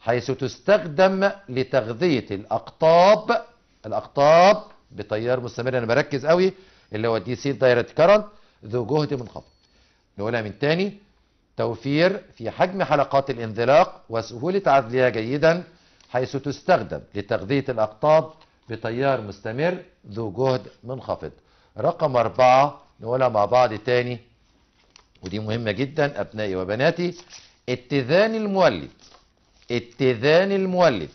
حيث تستخدم لتغذية الأقطاب الأقطاب بتيار مستمر أنا بركز قوي اللي هو الدي سي دايركت كارنت ذو جهد منخفض نقولها من تاني توفير في حجم حلقات الانزلاق وسهولة عزلها جيدا حيث تستخدم لتغذية الأقطاب بتيار مستمر ذو جهد منخفض رقم أربعة نقولها مع بعض تاني ودي مهمة جدا أبنائي وبناتي اتزان المولد اتزان المولد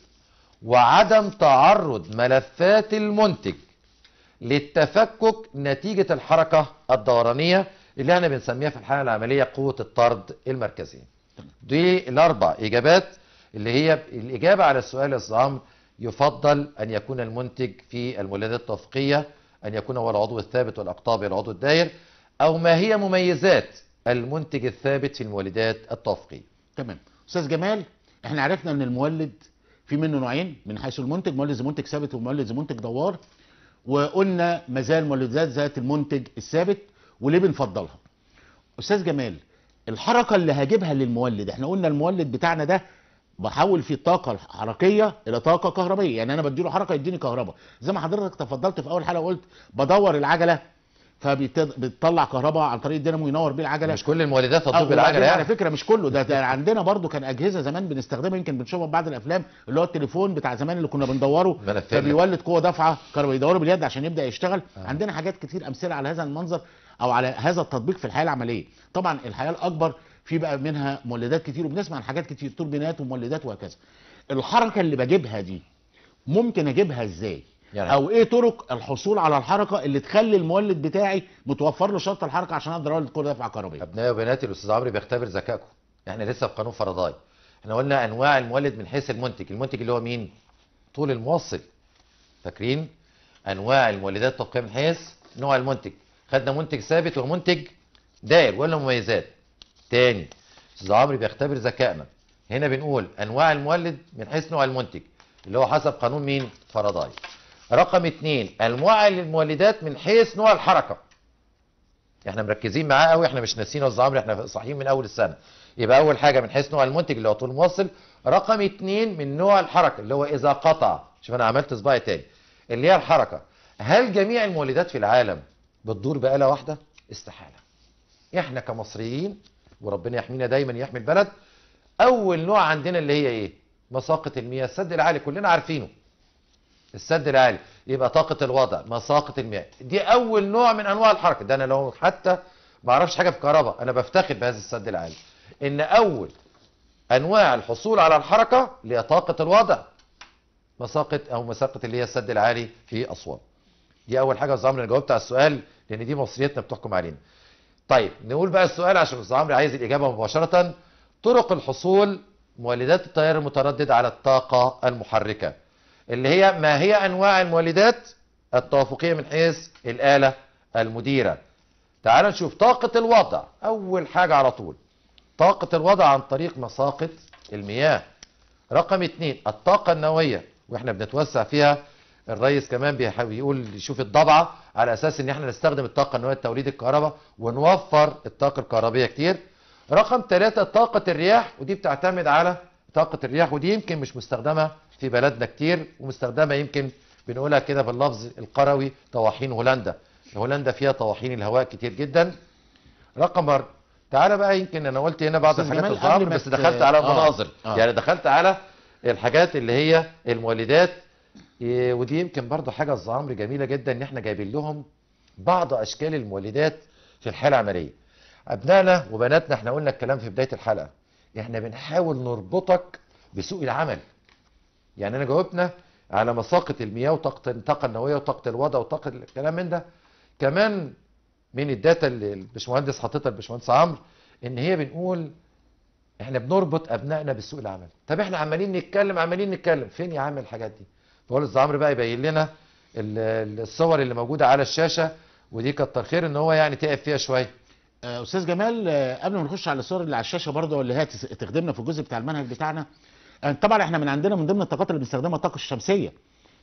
وعدم تعرض ملفات المنتج للتفكك نتيجة الحركة الدورانية اللي احنا بنسميها في الحاله العمليه قوه الطرد المركزيه دي الاربع اجابات اللي هي الاجابه على السؤال الصام يفضل ان يكون المنتج في المولدات التوفيقيه ان يكون هو العضو الثابت والاقطاب العضو الدائر او ما هي مميزات المنتج الثابت في المولدات التوفيقيه تمام استاذ جمال احنا عرفنا ان المولد في منه نوعين من حيث المنتج مولد زي منتج ثابت ومولد زي منتج دوار وقلنا مازال مولدات ذات المنتج الثابت وليه بنفضلها استاذ جمال الحركه اللي هجيبها للمولد احنا قلنا المولد بتاعنا ده بحول فيه الطاقه الحركيه الى طاقه كهربائيه يعني انا بديله حركه يديني كهرباء زي ما حضرتك تفضلت في اول حلقه قلت بدور العجله فبتطلع كهرباء عن طريق الدينامو ينور بيه العجله مش كل المولدات تطلب بالعجله يعني على فكره مش كله ده, ده عندنا برضو كان اجهزه زمان بنستخدمها يمكن بنشوفها في بعض الافلام اللي هو التليفون بتاع زمان اللي كنا بندوره فبيولد قوه دافعه كانوا بيدوروا باليد عشان يبدا يشتغل آه. عندنا حاجات كتير امثله على هذا المنظر او على هذا التطبيق في الحياه العمليه طبعا الحياه الاكبر في بقى منها مولدات كتير وبنسمع عن حاجات كتير توربينات ومولدات وهكذا الحركه اللي بجيبها دي ممكن اجيبها ازاي يعني. او ايه طرق الحصول على الحركه اللي تخلي المولد بتاعي متوفر له شرط الحركه عشان اقدر اولد كره دافع كهربائي ابنائي وبناتي الاستاذ عمرو بيختبر ذكائكم احنا لسه في قانون فرضاي احنا قلنا انواع المولد من حيث المنتج المنتج اللي هو مين طول الموصل فاكرين انواع المولدات الطبقيه من حيث نوع المنتج خدنا منتج ثابت ومنتج دائر ولا مميزات تاني استاذ عمرو بيختبر ذكائنا هنا بنقول انواع المولد من حيث نوع المنتج اللي هو حسب قانون مين فرضاي رقم اتنين انواع المولدات من حيث نوع الحركه احنا مركزين معاه قوي احنا مش ناسيين استاذ عمرو احنا صاحيين من اول السنه يبقى اول حاجه من حيث نوع المنتج اللي هو طول موصل رقم اتنين من نوع الحركه اللي هو اذا قطع شوف انا عملت صباعي تاني اللي هي الحركه هل جميع المولدات في العالم بتدور بآلة واحدة استحالة احنا كمصريين وربنا يحمينا دايما يحمي البلد اول نوع عندنا اللي هي ايه مساقط المياه السد العالي كلنا عارفينه السد العالي يبقى طاقة الوضع مساقط المياه دي اول نوع من انواع الحركة ده انا لو حتى ما اعرفش حاجة في كهرباء انا بفتخر بهذا السد العالي ان اول انواع الحصول على الحركة اللي هي طاقة الوضع مساقط او مساقط اللي هي السد العالي في اسوان دي اول حاجة يا عمرو انا جاوبت على السؤال لان دي مصريتنا بتحكم علينا طيب نقول بقى السؤال عشان استاذ عمرو عايز الاجابه مباشره طرق الحصول مولدات التيار المتردد على الطاقه المحركه اللي هي ما هي انواع المولدات التوافقيه من حيث الاله المديره تعالوا نشوف طاقه الوضع اول حاجه على طول طاقه الوضع عن طريق مساقط المياه رقم اتنين الطاقه النوويه واحنا بنتوسع فيها الريس كمان بيقول يشوف الضبعه على اساس ان احنا نستخدم الطاقه النوويه لتوليد الكهرباء ونوفر الطاقه الكهربائيه كتير. رقم ثلاثة طاقة الرياح ودي بتعتمد على طاقة الرياح ودي يمكن مش مستخدمة في بلدنا كتير ومستخدمة يمكن بنقولها كده باللفظ القروي طواحين هولندا هولندا فيها طواحين الهواء كتير جدا رقم أربعة تعالى بقى يمكن انا قلت هنا بعض الحاجات الضعف بس دخلت على آه. المناظر آه. يعني دخلت على الحاجات اللي هي المولدات إيه، ودي يمكن برضو حاجة الزهامر جميلة جدا ان احنا جايبين لهم بعض اشكال المولدات في الحالة العملية ابنائنا وبناتنا احنا قلنا الكلام في بداية الحلقة احنا بنحاول نربطك بسوق العمل يعني انا جاوبنا على مساقة المياه وطاقة الطاقة النووية وطاقة الوضع وطاقة الكلام من ده كمان من الداتا اللي الباشمهندس حاططها الباشمهندس عمرو ان هي بنقول احنا بنربط ابنائنا بسوق العمل طب احنا عمالين نتكلم عمالين نتكلم فين يا عم الحاجات دي بولس عمرو بقى يبين لنا الصور اللي موجوده على الشاشه ودي كتر خير ان هو يعني تعب فيها شويه آه، استاذ جمال آه، قبل ما نخش على الصور اللي على الشاشه برضه اللي هي تخدمنا في الجزء بتاع المنهج بتاعنا آه، طبعا احنا من عندنا من ضمن الطاقات اللي بنستخدمها الطاقه الشمسيه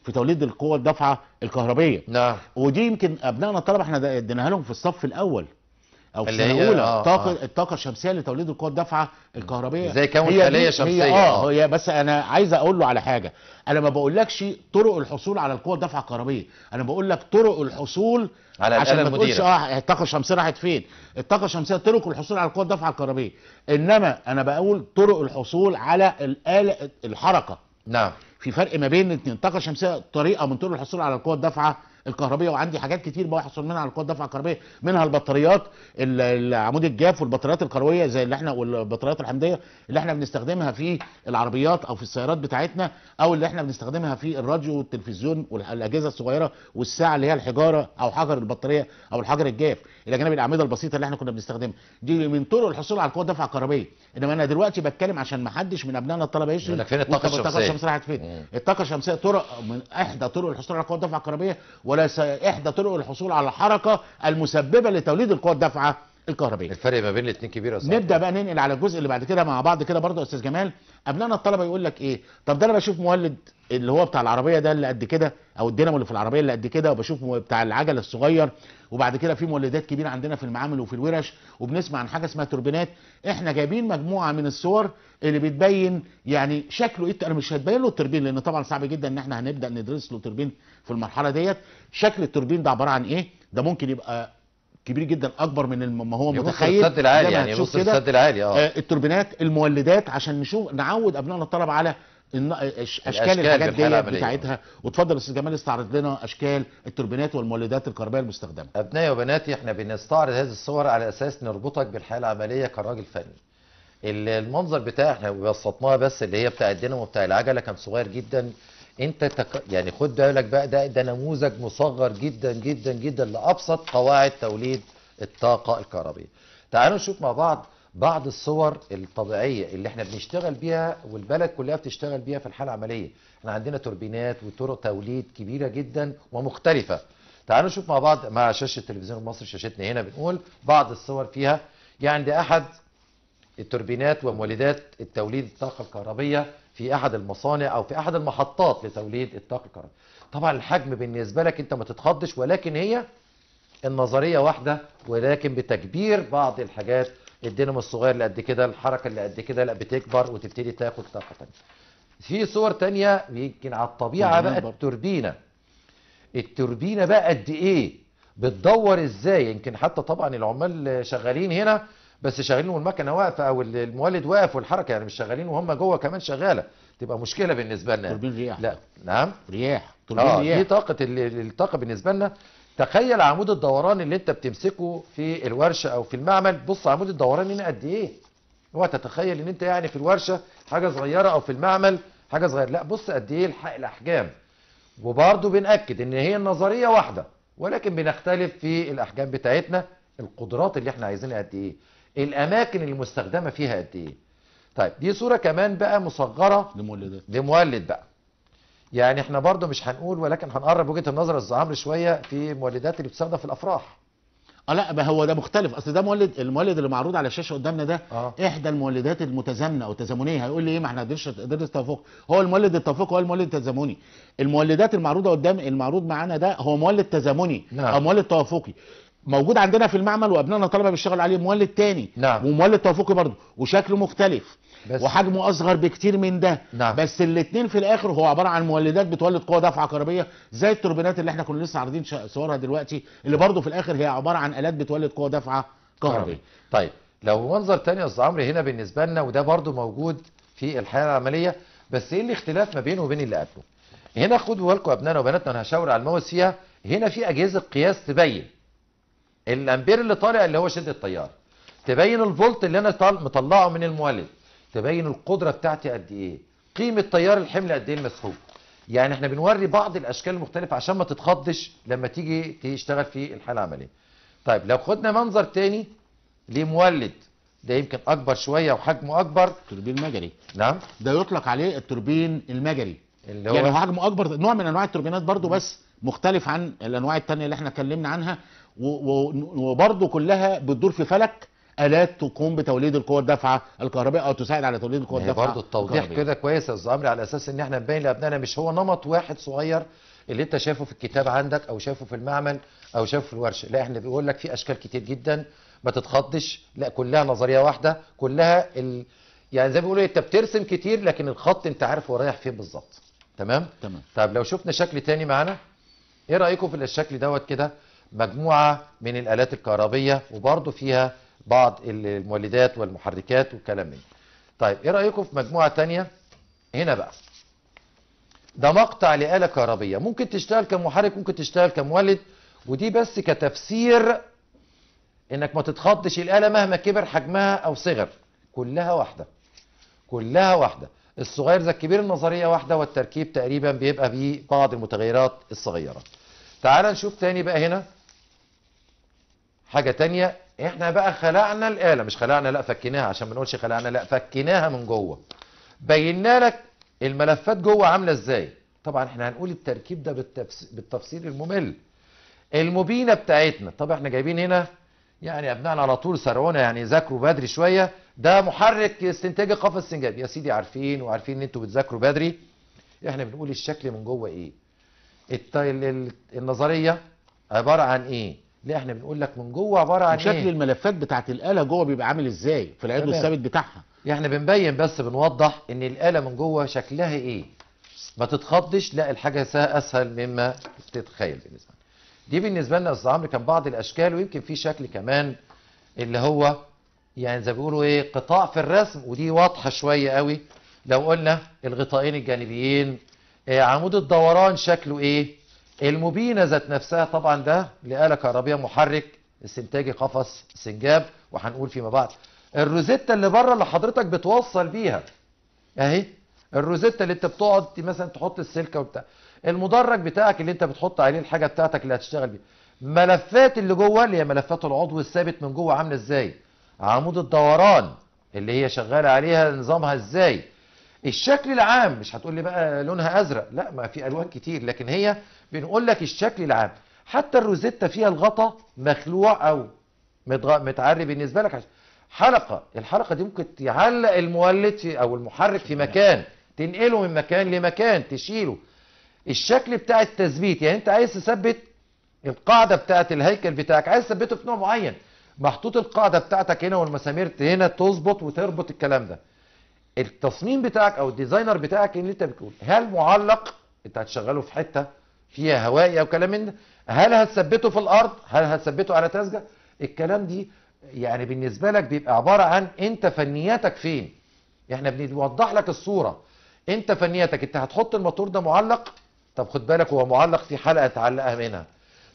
في توليد القوه الدافعه الكهربيه نعم ودي يمكن ابنائنا الطلبه احنا اديناها لهم في الصف الاول او في سنه اولى آه الطاقه آه. الطاقه الشمسيه لتوليد القوه الدافعه الكهربائيه زي كون خليه شمسيه هي اه هي بس انا عايز اقول له على حاجه انا ما بقولكش طرق الحصول على القوه الدافعه الكهربائيه انا بقول لك طرق الحصول على عشان ما تقولش اه الطاقه الشمسيه راحت فين الطاقه الشمسيه طرق الحصول على القوه الدافعه الكهربائيه انما انا بقول طرق الحصول على الاله الحركه نعم في فرق ما بين الطاقه الشمسيه طريقه من طرق الحصول على القوه الدافعه الكهربيه وعندي حاجات كتير بحصل منها على قوه الدفع الكهربيه منها البطاريات العمود الجاف والبطاريات الكرويه زي اللي احنا والبطاريات الحمضيه اللي احنا بنستخدمها في العربيات او في السيارات بتاعتنا او اللي احنا بنستخدمها في الراديو والتلفزيون والاجهزه الصغيره والساعه اللي هي الحجاره او حجر البطاريه او الحجر الجاف الى جانب الاعمده البسيطه اللي احنا كنا بنستخدمها دي من طرق الحصول على قوه الدفع الكهربيه انما انا دلوقتي بتكلم عشان ما حدش من ابنائنا الطلبه يشتري الطاقه الشمسيه الطاقه الشمسيه طرق من احدى طرق الحصول على قوه الدفع الكهربيه وليس إحدى طرق الحصول على الحركة المسببة لتوليد القوى الدافعة الكهربائيه الفرق ما بين الاثنين كبير اصلا نبدا بقى ننقل على الجزء اللي بعد كده مع بعض كده برضه يا استاذ جمال ابنائنا الطلبه يقول لك ايه طب ده انا بشوف مولد اللي هو بتاع العربيه ده اللي قد كده او الدينامو اللي في العربيه اللي قد كده وبشوف بتاع العجل الصغير وبعد كده في مولدات كبيره عندنا في المعامل وفي الورش وبنسمع عن حاجه اسمها توربينات احنا جايبين مجموعه من الصور اللي بتبين يعني شكله ايه انا مش هتبين له التوربين لان طبعا صعب جدا ان احنا هنبدا ندرس له توربين في المرحله ديت شكل التوربين ده عباره عن ايه ده ممكن يبقى كبير جدا اكبر من ما هو يعني متخيل السد العالي يعني يبص السد العالي آه. اه التوربينات المولدات عشان نشوف نعود ابنائنا الطلبه على اشكال الحاجات دي بتاعتها واتفضل استاذ جمال استعرض لنا اشكال التوربينات والمولدات الكهربائيه المستخدمه ابنائي وبناتي احنا بنستعرض هذه الصور على اساس نربطك بالحياه العمليه كراجل فني المنظر بتاع احنا بسطناها بس اللي هي بتاع الدينامو بتاع العجله كان صغير جدا انت تك... يعني خد بالك بقى ده ده نموذج مصغر جدا جدا جدا لابسط قواعد توليد الطاقه الكهربائيه تعالوا نشوف مع بعض بعض الصور الطبيعيه اللي احنا بنشتغل بيها والبلد كلها بتشتغل بيها في الحاله العمليه. احنا عندنا توربينات وطرق توليد كبيره جدا ومختلفه. تعالوا نشوف مع بعض مع شاشه التلفزيون المصري شاشتنا هنا بنقول بعض الصور فيها يعني ده احد التوربينات ومولدات التوليد الطاقة الكهربية في أحد المصانع أو في أحد المحطات لتوليد الطاقة الكهربية طبعا الحجم بالنسبة لك أنت ما تتخضش ولكن هي النظرية واحدة ولكن بتكبير بعض الحاجات الدينامو الصغير اللي قد كده الحركة اللي قد كده لا بتكبر وتبتدي تاخد طاقة تانية في صور تانية يمكن على الطبيعة بقى التوربينة التوربينة بقى قد ايه بتدور ازاي يمكن حتى طبعا العمال شغالين هنا بس شغالين والمكنه واقفه او المولد واقف والحركه يعني مش شغالين وهم جوه كمان شغاله تبقى مشكله بالنسبه لنا توربين رياح لا نعم رياح توربين آه رياح دي طاقه الطاقه بالنسبه لنا تخيل عمود الدوران اللي انت بتمسكه في الورشه او في المعمل بص عمود الدوران هنا قد ايه اوعى تتخيل ان انت يعني في الورشه حاجه صغيره او في المعمل حاجه صغيره لا بص قد ايه الاحجام وبرضه بنأكد ان هي النظريه واحده ولكن بنختلف في الاحجام بتاعتنا القدرات اللي احنا عايزينها قد ايه الاماكن المستخدمه فيها قد ايه طيب دي صوره كمان بقى مصغره لمولدات لمولد بقى يعني احنا برضو مش هنقول ولكن هنقرب وجهه النظر الزعامر شويه في مولدات اللي بتستخدم في الافراح اه لا هو ده مختلف اصل ده مولد المولد اللي معروض على الشاشه قدامنا ده آه. احدى المولدات المتزامنه او التزامنيه هيقول لي ايه ما احنا قدرش قدرنا التوافق هو المولد التوافق هو المولد التزامني المولدات المعروضه قدام المعروض معانا ده هو مولد تزامني نعم. او مولد توافقي موجود عندنا في المعمل وابنائنا طلبه بيشتغلوا عليه مولد تاني نعم. ومولد توافقي برضه وشكله مختلف بس. وحجمه اصغر بكتير من ده نعم. بس الاثنين في الاخر هو عباره عن مولدات بتولد قوه دفعه كهربيه زي التوربينات اللي احنا كنا لسه عارضين صورها دلوقتي اللي برضه في الاخر هي عباره عن الات بتولد قوه دفعه كهربيه طيب لو منظر تاني يا استاذ عمرو هنا بالنسبه لنا وده برضه موجود في الحياه العمليه بس ايه الاختلاف ما بينه وبين اللي قبله هنا خدوا بالكم ابنائنا وبناتنا انا هشاور على الماوس هنا في اجهزه قياس تبين الامبير اللي طالع اللي هو شده التيار تبين الفولت اللي انا مطلعه من المولد تبين القدره بتاعتي قد ايه قيمه تيار الحمل قد ايه المسحوب يعني احنا بنوري بعض الاشكال المختلفه عشان ما تتخضش لما تيجي تشتغل في الحاله العمليه طيب لو خدنا منظر تاني لمولد ده يمكن اكبر شويه وحجمه اكبر توربين مجري نعم ده يطلق عليه التوربين المجري اللي هو يعني حجمه اكبر نوع من انواع التوربينات برضو بس مختلف عن الانواع الثانيه اللي احنا اتكلمنا عنها وبرضه كلها بتدور في فلك الات تقوم بتوليد القوه الدافعه الكهربائيه او تساعد على توليد القوه الدافعه برضه التوضيح كده كويس يا استاذ عمرو على اساس ان احنا نبين لابنائنا مش هو نمط واحد صغير اللي انت شايفه في الكتاب عندك او شايفه في المعمل او شايفه في الورشه لا احنا بيقول لك في اشكال كتير جدا ما تتخضش لا كلها نظريه واحده كلها ال... يعني زي ما بيقولوا إيه، انت بترسم كتير لكن الخط انت عارف هو رايح فين بالظبط تمام تمام طب لو شفنا شكل تاني معانا ايه رايكم في الشكل دوت كده مجموعة من الآلات الكهربية وبرضو فيها بعض المولدات والمحركات والكلام من طيب ايه رأيكم في مجموعة تانية هنا بقى ده مقطع لآلة كهربية ممكن تشتغل كمحرك ممكن تشتغل كمولد ودي بس كتفسير انك ما تتخضش الآلة مهما كبر حجمها او صغر كلها واحدة كلها واحدة الصغير زي الكبير النظرية واحدة والتركيب تقريبا بيبقى بيه بعض المتغيرات الصغيرة تعال نشوف تاني بقى هنا حاجة تانية احنا بقى خلقنا الآلة مش خلقنا لا فكيناها عشان ما نقولش خلقنا لا فكيناها من جوه بينا لك الملفات جوه عاملة ازاي طبعا احنا هنقول التركيب ده بالتفسير الممل المبينة بتاعتنا طب احنا جايبين هنا يعني ابنائنا على طول سرعونا يعني ذاكروا بدري شوية ده محرك استنتاج القفص السنجاب يا سيدي عارفين وعارفين ان انتوا بتذاكروا بدري احنا بنقول الشكل من جوه ايه النظرية عبارة عن ايه لا احنا بنقول لك من جوه عباره عن شكل إيه؟ الملفات بتاعت الاله جوه بيبقى عامل ازاي في العيد الثابت بتاعها يعني بنبين بس بنوضح ان الاله من جوه شكلها ايه ما تتخضش لا الحاجه اسهل مما تتخيل بالنسبه لنا دي بالنسبه لنا استاذ عمرو كان بعض الاشكال ويمكن في شكل كمان اللي هو يعني زي ما بيقولوا ايه قطاع في الرسم ودي واضحه شويه قوي لو قلنا الغطائين الجانبيين آه، عمود الدوران شكله ايه المبينة ذات نفسها طبعا ده لآلة كهربية محرك استنتاجي قفص سنجاب وهنقول فيما بعد الروزيتا اللي بره اللي حضرتك بتوصل بيها اهي الروزيتا اللي انت بتقعد مثلا تحط السلكه وبتاع المدرج بتاعك اللي انت بتحط عليه الحاجه بتاعتك اللي هتشتغل بيها ملفات اللي جوه اللي هي ملفات العضو الثابت من جوه عامله ازاي عمود الدوران اللي هي شغاله عليها نظامها ازاي الشكل العام مش هتقول لي بقى لونها ازرق لا ما في الوان كتير لكن هي بنقول لك الشكل العام حتى الروزيتا فيها الغطا مخلوع او متعري بالنسبه لك حلقه الحلقه دي ممكن تعلق المولد او المحرك في مكان تنقله من مكان لمكان تشيله الشكل بتاع التثبيت يعني انت عايز تثبت القاعده بتاعه الهيكل بتاعك عايز تثبته في نوع معين محطوط القاعده بتاعتك هنا والمسامير هنا تظبط وتربط الكلام ده التصميم بتاعك او الديزاينر بتاعك يعني اللي انت بتقول هل معلق انت هتشغله في حته فيها هوائي او كلام من ده هل هتثبته في الارض هل هتثبته على تسجه الكلام دي يعني بالنسبه لك بيبقى عباره عن انت فنياتك فين احنا بنوضح لك الصوره انت فنياتك انت هتحط الموتور ده معلق طب خد بالك هو معلق في حلقه تعلقها منها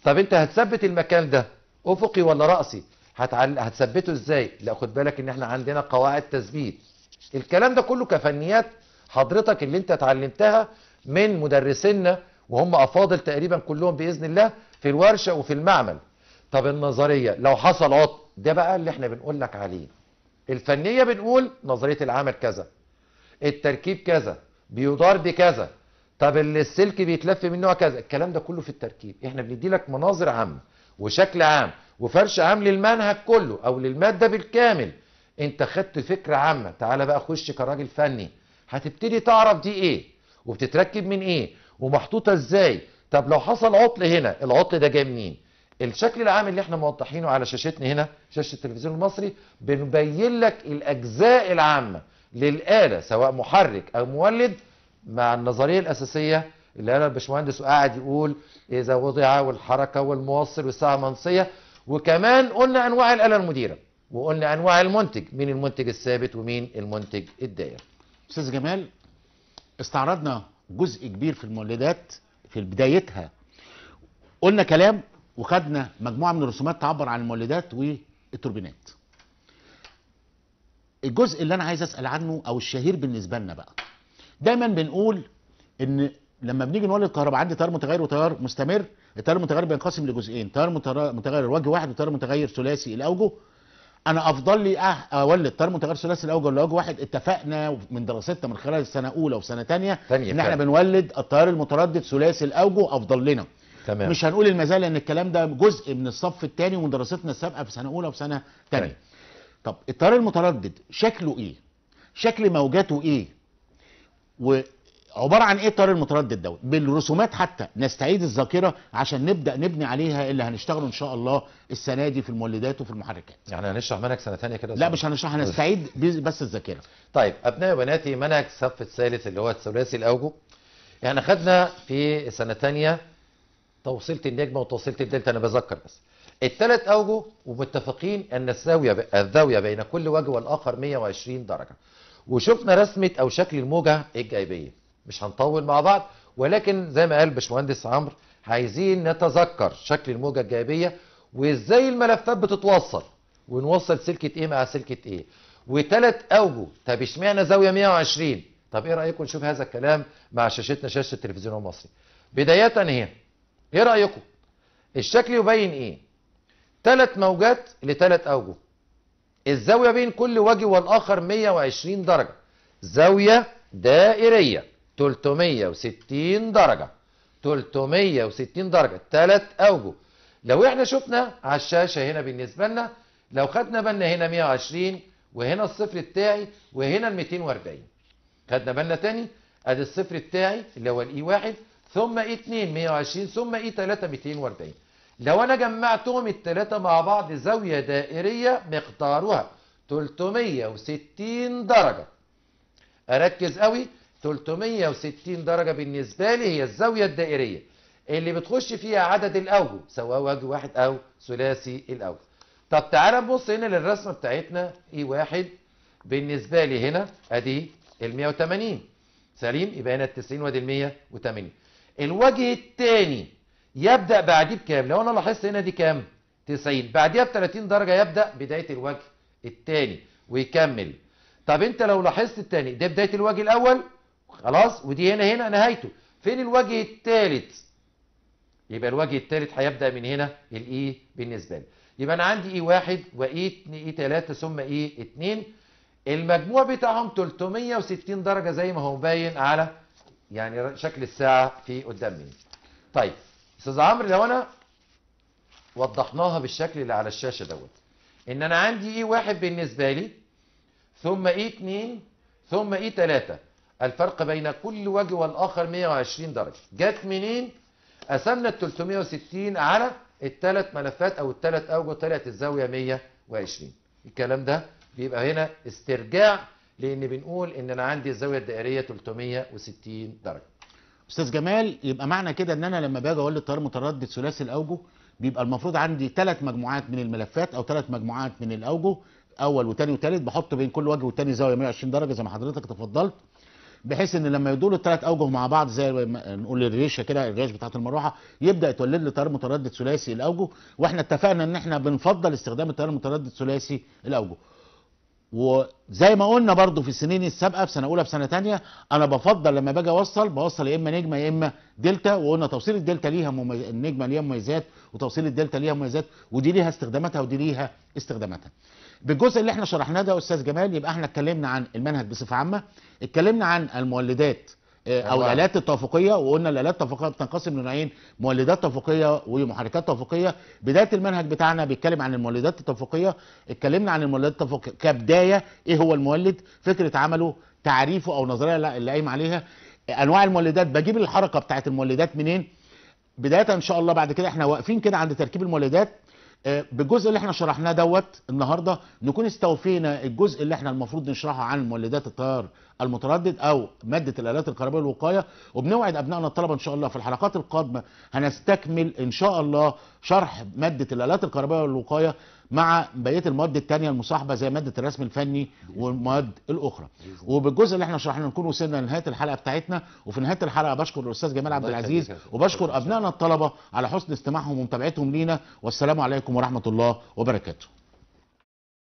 طب انت هتثبت المكان ده افقي ولا راسي هتعل... هتثبته ازاي لا خد بالك ان احنا عندنا قواعد تثبيت الكلام ده كله كفنيات حضرتك اللي انت اتعلمتها من مدرسينا وهم افاضل تقريبا كلهم باذن الله في الورشه وفي المعمل طب النظريه لو حصل عطل ده بقى اللي احنا بنقول لك عليه الفنيه بنقول نظريه العمل كذا التركيب كذا بيدار بكذا طب السلك بيتلف من نوع كذا الكلام ده كله في التركيب احنا بندي لك مناظر عامه وشكل عام وفرش عام للمنهج كله او للماده بالكامل انت خدت فكره عامه تعالى بقى خش كراجل فني هتبتدي تعرف دي ايه وبتتركب من ايه ومحطوطه ازاي طب لو حصل عطل هنا العطل ده جاي منين الشكل العام اللي احنا موضحينه على شاشتنا هنا شاشه التلفزيون المصري بنبين لك الاجزاء العامه للاله سواء محرك او مولد مع النظريه الاساسيه اللي قالها الباشمهندس وقاعد يقول اذا وضع والحركه والموصل والساعه المنصيه وكمان قلنا انواع الاله المديره وقلنا انواع المنتج مين المنتج الثابت ومين المنتج الدائر استاذ جمال استعرضنا جزء كبير في المولدات في بدايتها قلنا كلام وخدنا مجموعه من الرسومات تعبر عن المولدات والتوربينات الجزء اللي انا عايز اسال عنه او الشهير بالنسبه لنا بقى دايما بنقول ان لما بنيجي نولد كهرباء عندي تيار متغير وتيار مستمر التيار المتغير بينقسم لجزئين تيار متغير وجه واحد وتيار متغير ثلاثي الاوجه انا افضل لي أه اولد طيار متغير ثلاثي الاوجه ولا اوجه واحد اتفقنا من دراستنا من خلال السنه اولى وسنه ثانيه ان احنا بنولد التيار المتردد ثلاثي الاوجه افضل لنا تمام. مش هنقول المزال لان الكلام ده جزء من الصف الثاني ومن دراستنا السابقه في سنه اولى وسنه ثانيه طب التيار المتردد شكله ايه شكل موجاته ايه عباره عن ايه التيار المتردد دوت بالرسومات حتى نستعيد الذاكره عشان نبدا نبني عليها اللي هنشتغله ان شاء الله السنه دي في المولدات وفي المحركات يعني هنشرح منهج سنه ثانيه كده لا مش هنشرح هنستعيد بس الذاكره طيب ابنائي وبناتي منهج الصف الثالث اللي هو الثلاثي الاوجه يعني خدنا في سنه ثانيه توصيله النجمه وتوصيله الدلتا انا بذكر بس الثلاث اوجه ومتفقين ان الزاويه الزاويه بين كل وجه والاخر 120 درجه وشفنا رسمه او شكل الموجه الجايبيه مش هنطول مع بعض ولكن زي ما قال باشمهندس عمرو عايزين نتذكر شكل الموجه الجايبيه وازاي الملفات بتتوصل ونوصل سلكه ايه مع سلكه ايه وثلاث اوجه طب اشمعنى زاويه 120 طب ايه رايكم نشوف هذا الكلام مع شاشتنا شاشه التلفزيون المصري بدايه هنا ايه رايكم الشكل يبين ايه ثلاث موجات لثلاث اوجه الزاويه بين كل وجه والاخر 120 درجه زاويه دائريه 360 درجة 360 درجة ثلاث أوجه لو احنا شفنا على الشاشة هنا بالنسبة لنا لو خدنا بالنا هنا 120 وهنا الصفر بتاعي وهنا ال 240 خدنا بالنا تاني ادي الصفر بتاعي اللي هو الاي 1 ثم اي 2 120 ثم اي 3 240 لو انا جمعتهم الثلاثة مع بعض زاوية دائرية مقدارها 360 درجة اركز قوي 360 درجة بالنسبة لي هي الزاوية الدائرية اللي بتخش فيها عدد الأوجه سواء وجه واحد أو ثلاثي الأوجه طب تعالى نبص هنا للرسمة بتاعتنا اي واحد بالنسبة لي هنا ادي ال 180 سليم يبقى هنا ال 90 وادي ال 180 الوجه الثاني يبدأ بعديه بكام؟ لو انا لاحظت هنا دي كام؟ 90 بعديها ب 30 درجة يبدأ بداية الوجه الثاني ويكمل طب انت لو لاحظت الثاني ده بداية الوجه الأول خلاص ودي هنا هنا نهايته فين الوجه الثالث يبقى الوجه الثالث هيبدا من هنا الاي e بالنسبه لي يبقى انا عندي اي e واحد واي اي 3 ثم e اي 2 المجموع بتاعهم 360 درجه زي ما هو باين على يعني شكل الساعه في قدام مين طيب استاذ عمرو لو انا وضحناها بالشكل اللي على الشاشه دوت ان انا عندي اي واحد بالنسبه لي ثم اي 2 ثم اي 3 الفرق بين كل وجه والآخر 120 درجة جت منين؟ قسمنا ال 360 على الثلاث ملفات أو الثلاث أوجه طلعت الزاوية 120 الكلام ده بيبقى هنا استرجاع لأن بنقول إن أنا عندي الزاوية الدائرية 360 درجة استاذ جمال يبقى معنى كده ان انا لما باجي اقول للتيار متردد ثلاثي الاوجه بيبقى المفروض عندي ثلاث مجموعات من الملفات او ثلاث مجموعات من الاوجه اول وثاني وثالث بحط بين كل وجه والثاني زاويه 120 درجه زي ما حضرتك تفضلت بحيث ان لما يدور الثلاث اوجه مع بعض زي نقول الريشه كده الريش بتاعه المروحه يبدا يتولد لي تيار متردد ثلاثي الاوجه واحنا اتفقنا ان احنا بنفضل استخدام التيار المتردد ثلاثي الاوجه وزي ما قلنا برضو في السنين السابقه في سنه اولى في سنه ثانيه انا بفضل لما باجي اوصل بوصل يا اما نجمه يا اما دلتا وقلنا توصيل الدلتا ليها مميز... النجمه ليها مميزات وتوصيل الدلتا ليها مميزات ودي ليها استخداماتها ودي ليها استخداماتها بالجزء اللي احنا شرحناه ده يا استاذ جمال يبقى احنا اتكلمنا عن المنهج بصفه عامه اتكلمنا عن المولدات آه، أيوة. او الالات التوافقيه وقلنا الالات التوافقيه بتنقسم لنوعين مولدات توافقيه ومحركات توافقيه بدايه المنهج بتاعنا بيتكلم عن المولدات التوافقيه اتكلمنا عن المولدات التوافقيه كبدايه ايه هو المولد فكره عمله تعريفه او نظريه اللي قايم عليها انواع المولدات بجيب الحركه بتاعت المولدات منين بدايه ان شاء الله بعد كده احنا واقفين كده عند تركيب المولدات آه، بالجزء اللي احنا شرحناه دوت النهارده نكون استوفينا الجزء اللي احنا المفروض نشرحه عن مولدات التيار المتردد او ماده الالات الكهربائيه الوقايه وبنوعد ابنائنا الطلبه ان شاء الله في الحلقات القادمه هنستكمل ان شاء الله شرح ماده الالات الكهربائيه الوقايه مع بقيه المواد الثانيه المصاحبه زي ماده الرسم الفني والمواد الاخرى وبالجزء اللي احنا شرحناه نكون وصلنا لنهايه الحلقه بتاعتنا وفي نهايه الحلقه بشكر الاستاذ جمال عبد العزيز وبشكر ابنائنا الطلبه على حسن استماعهم ومتابعتهم لينا والسلام عليكم ورحمه الله وبركاته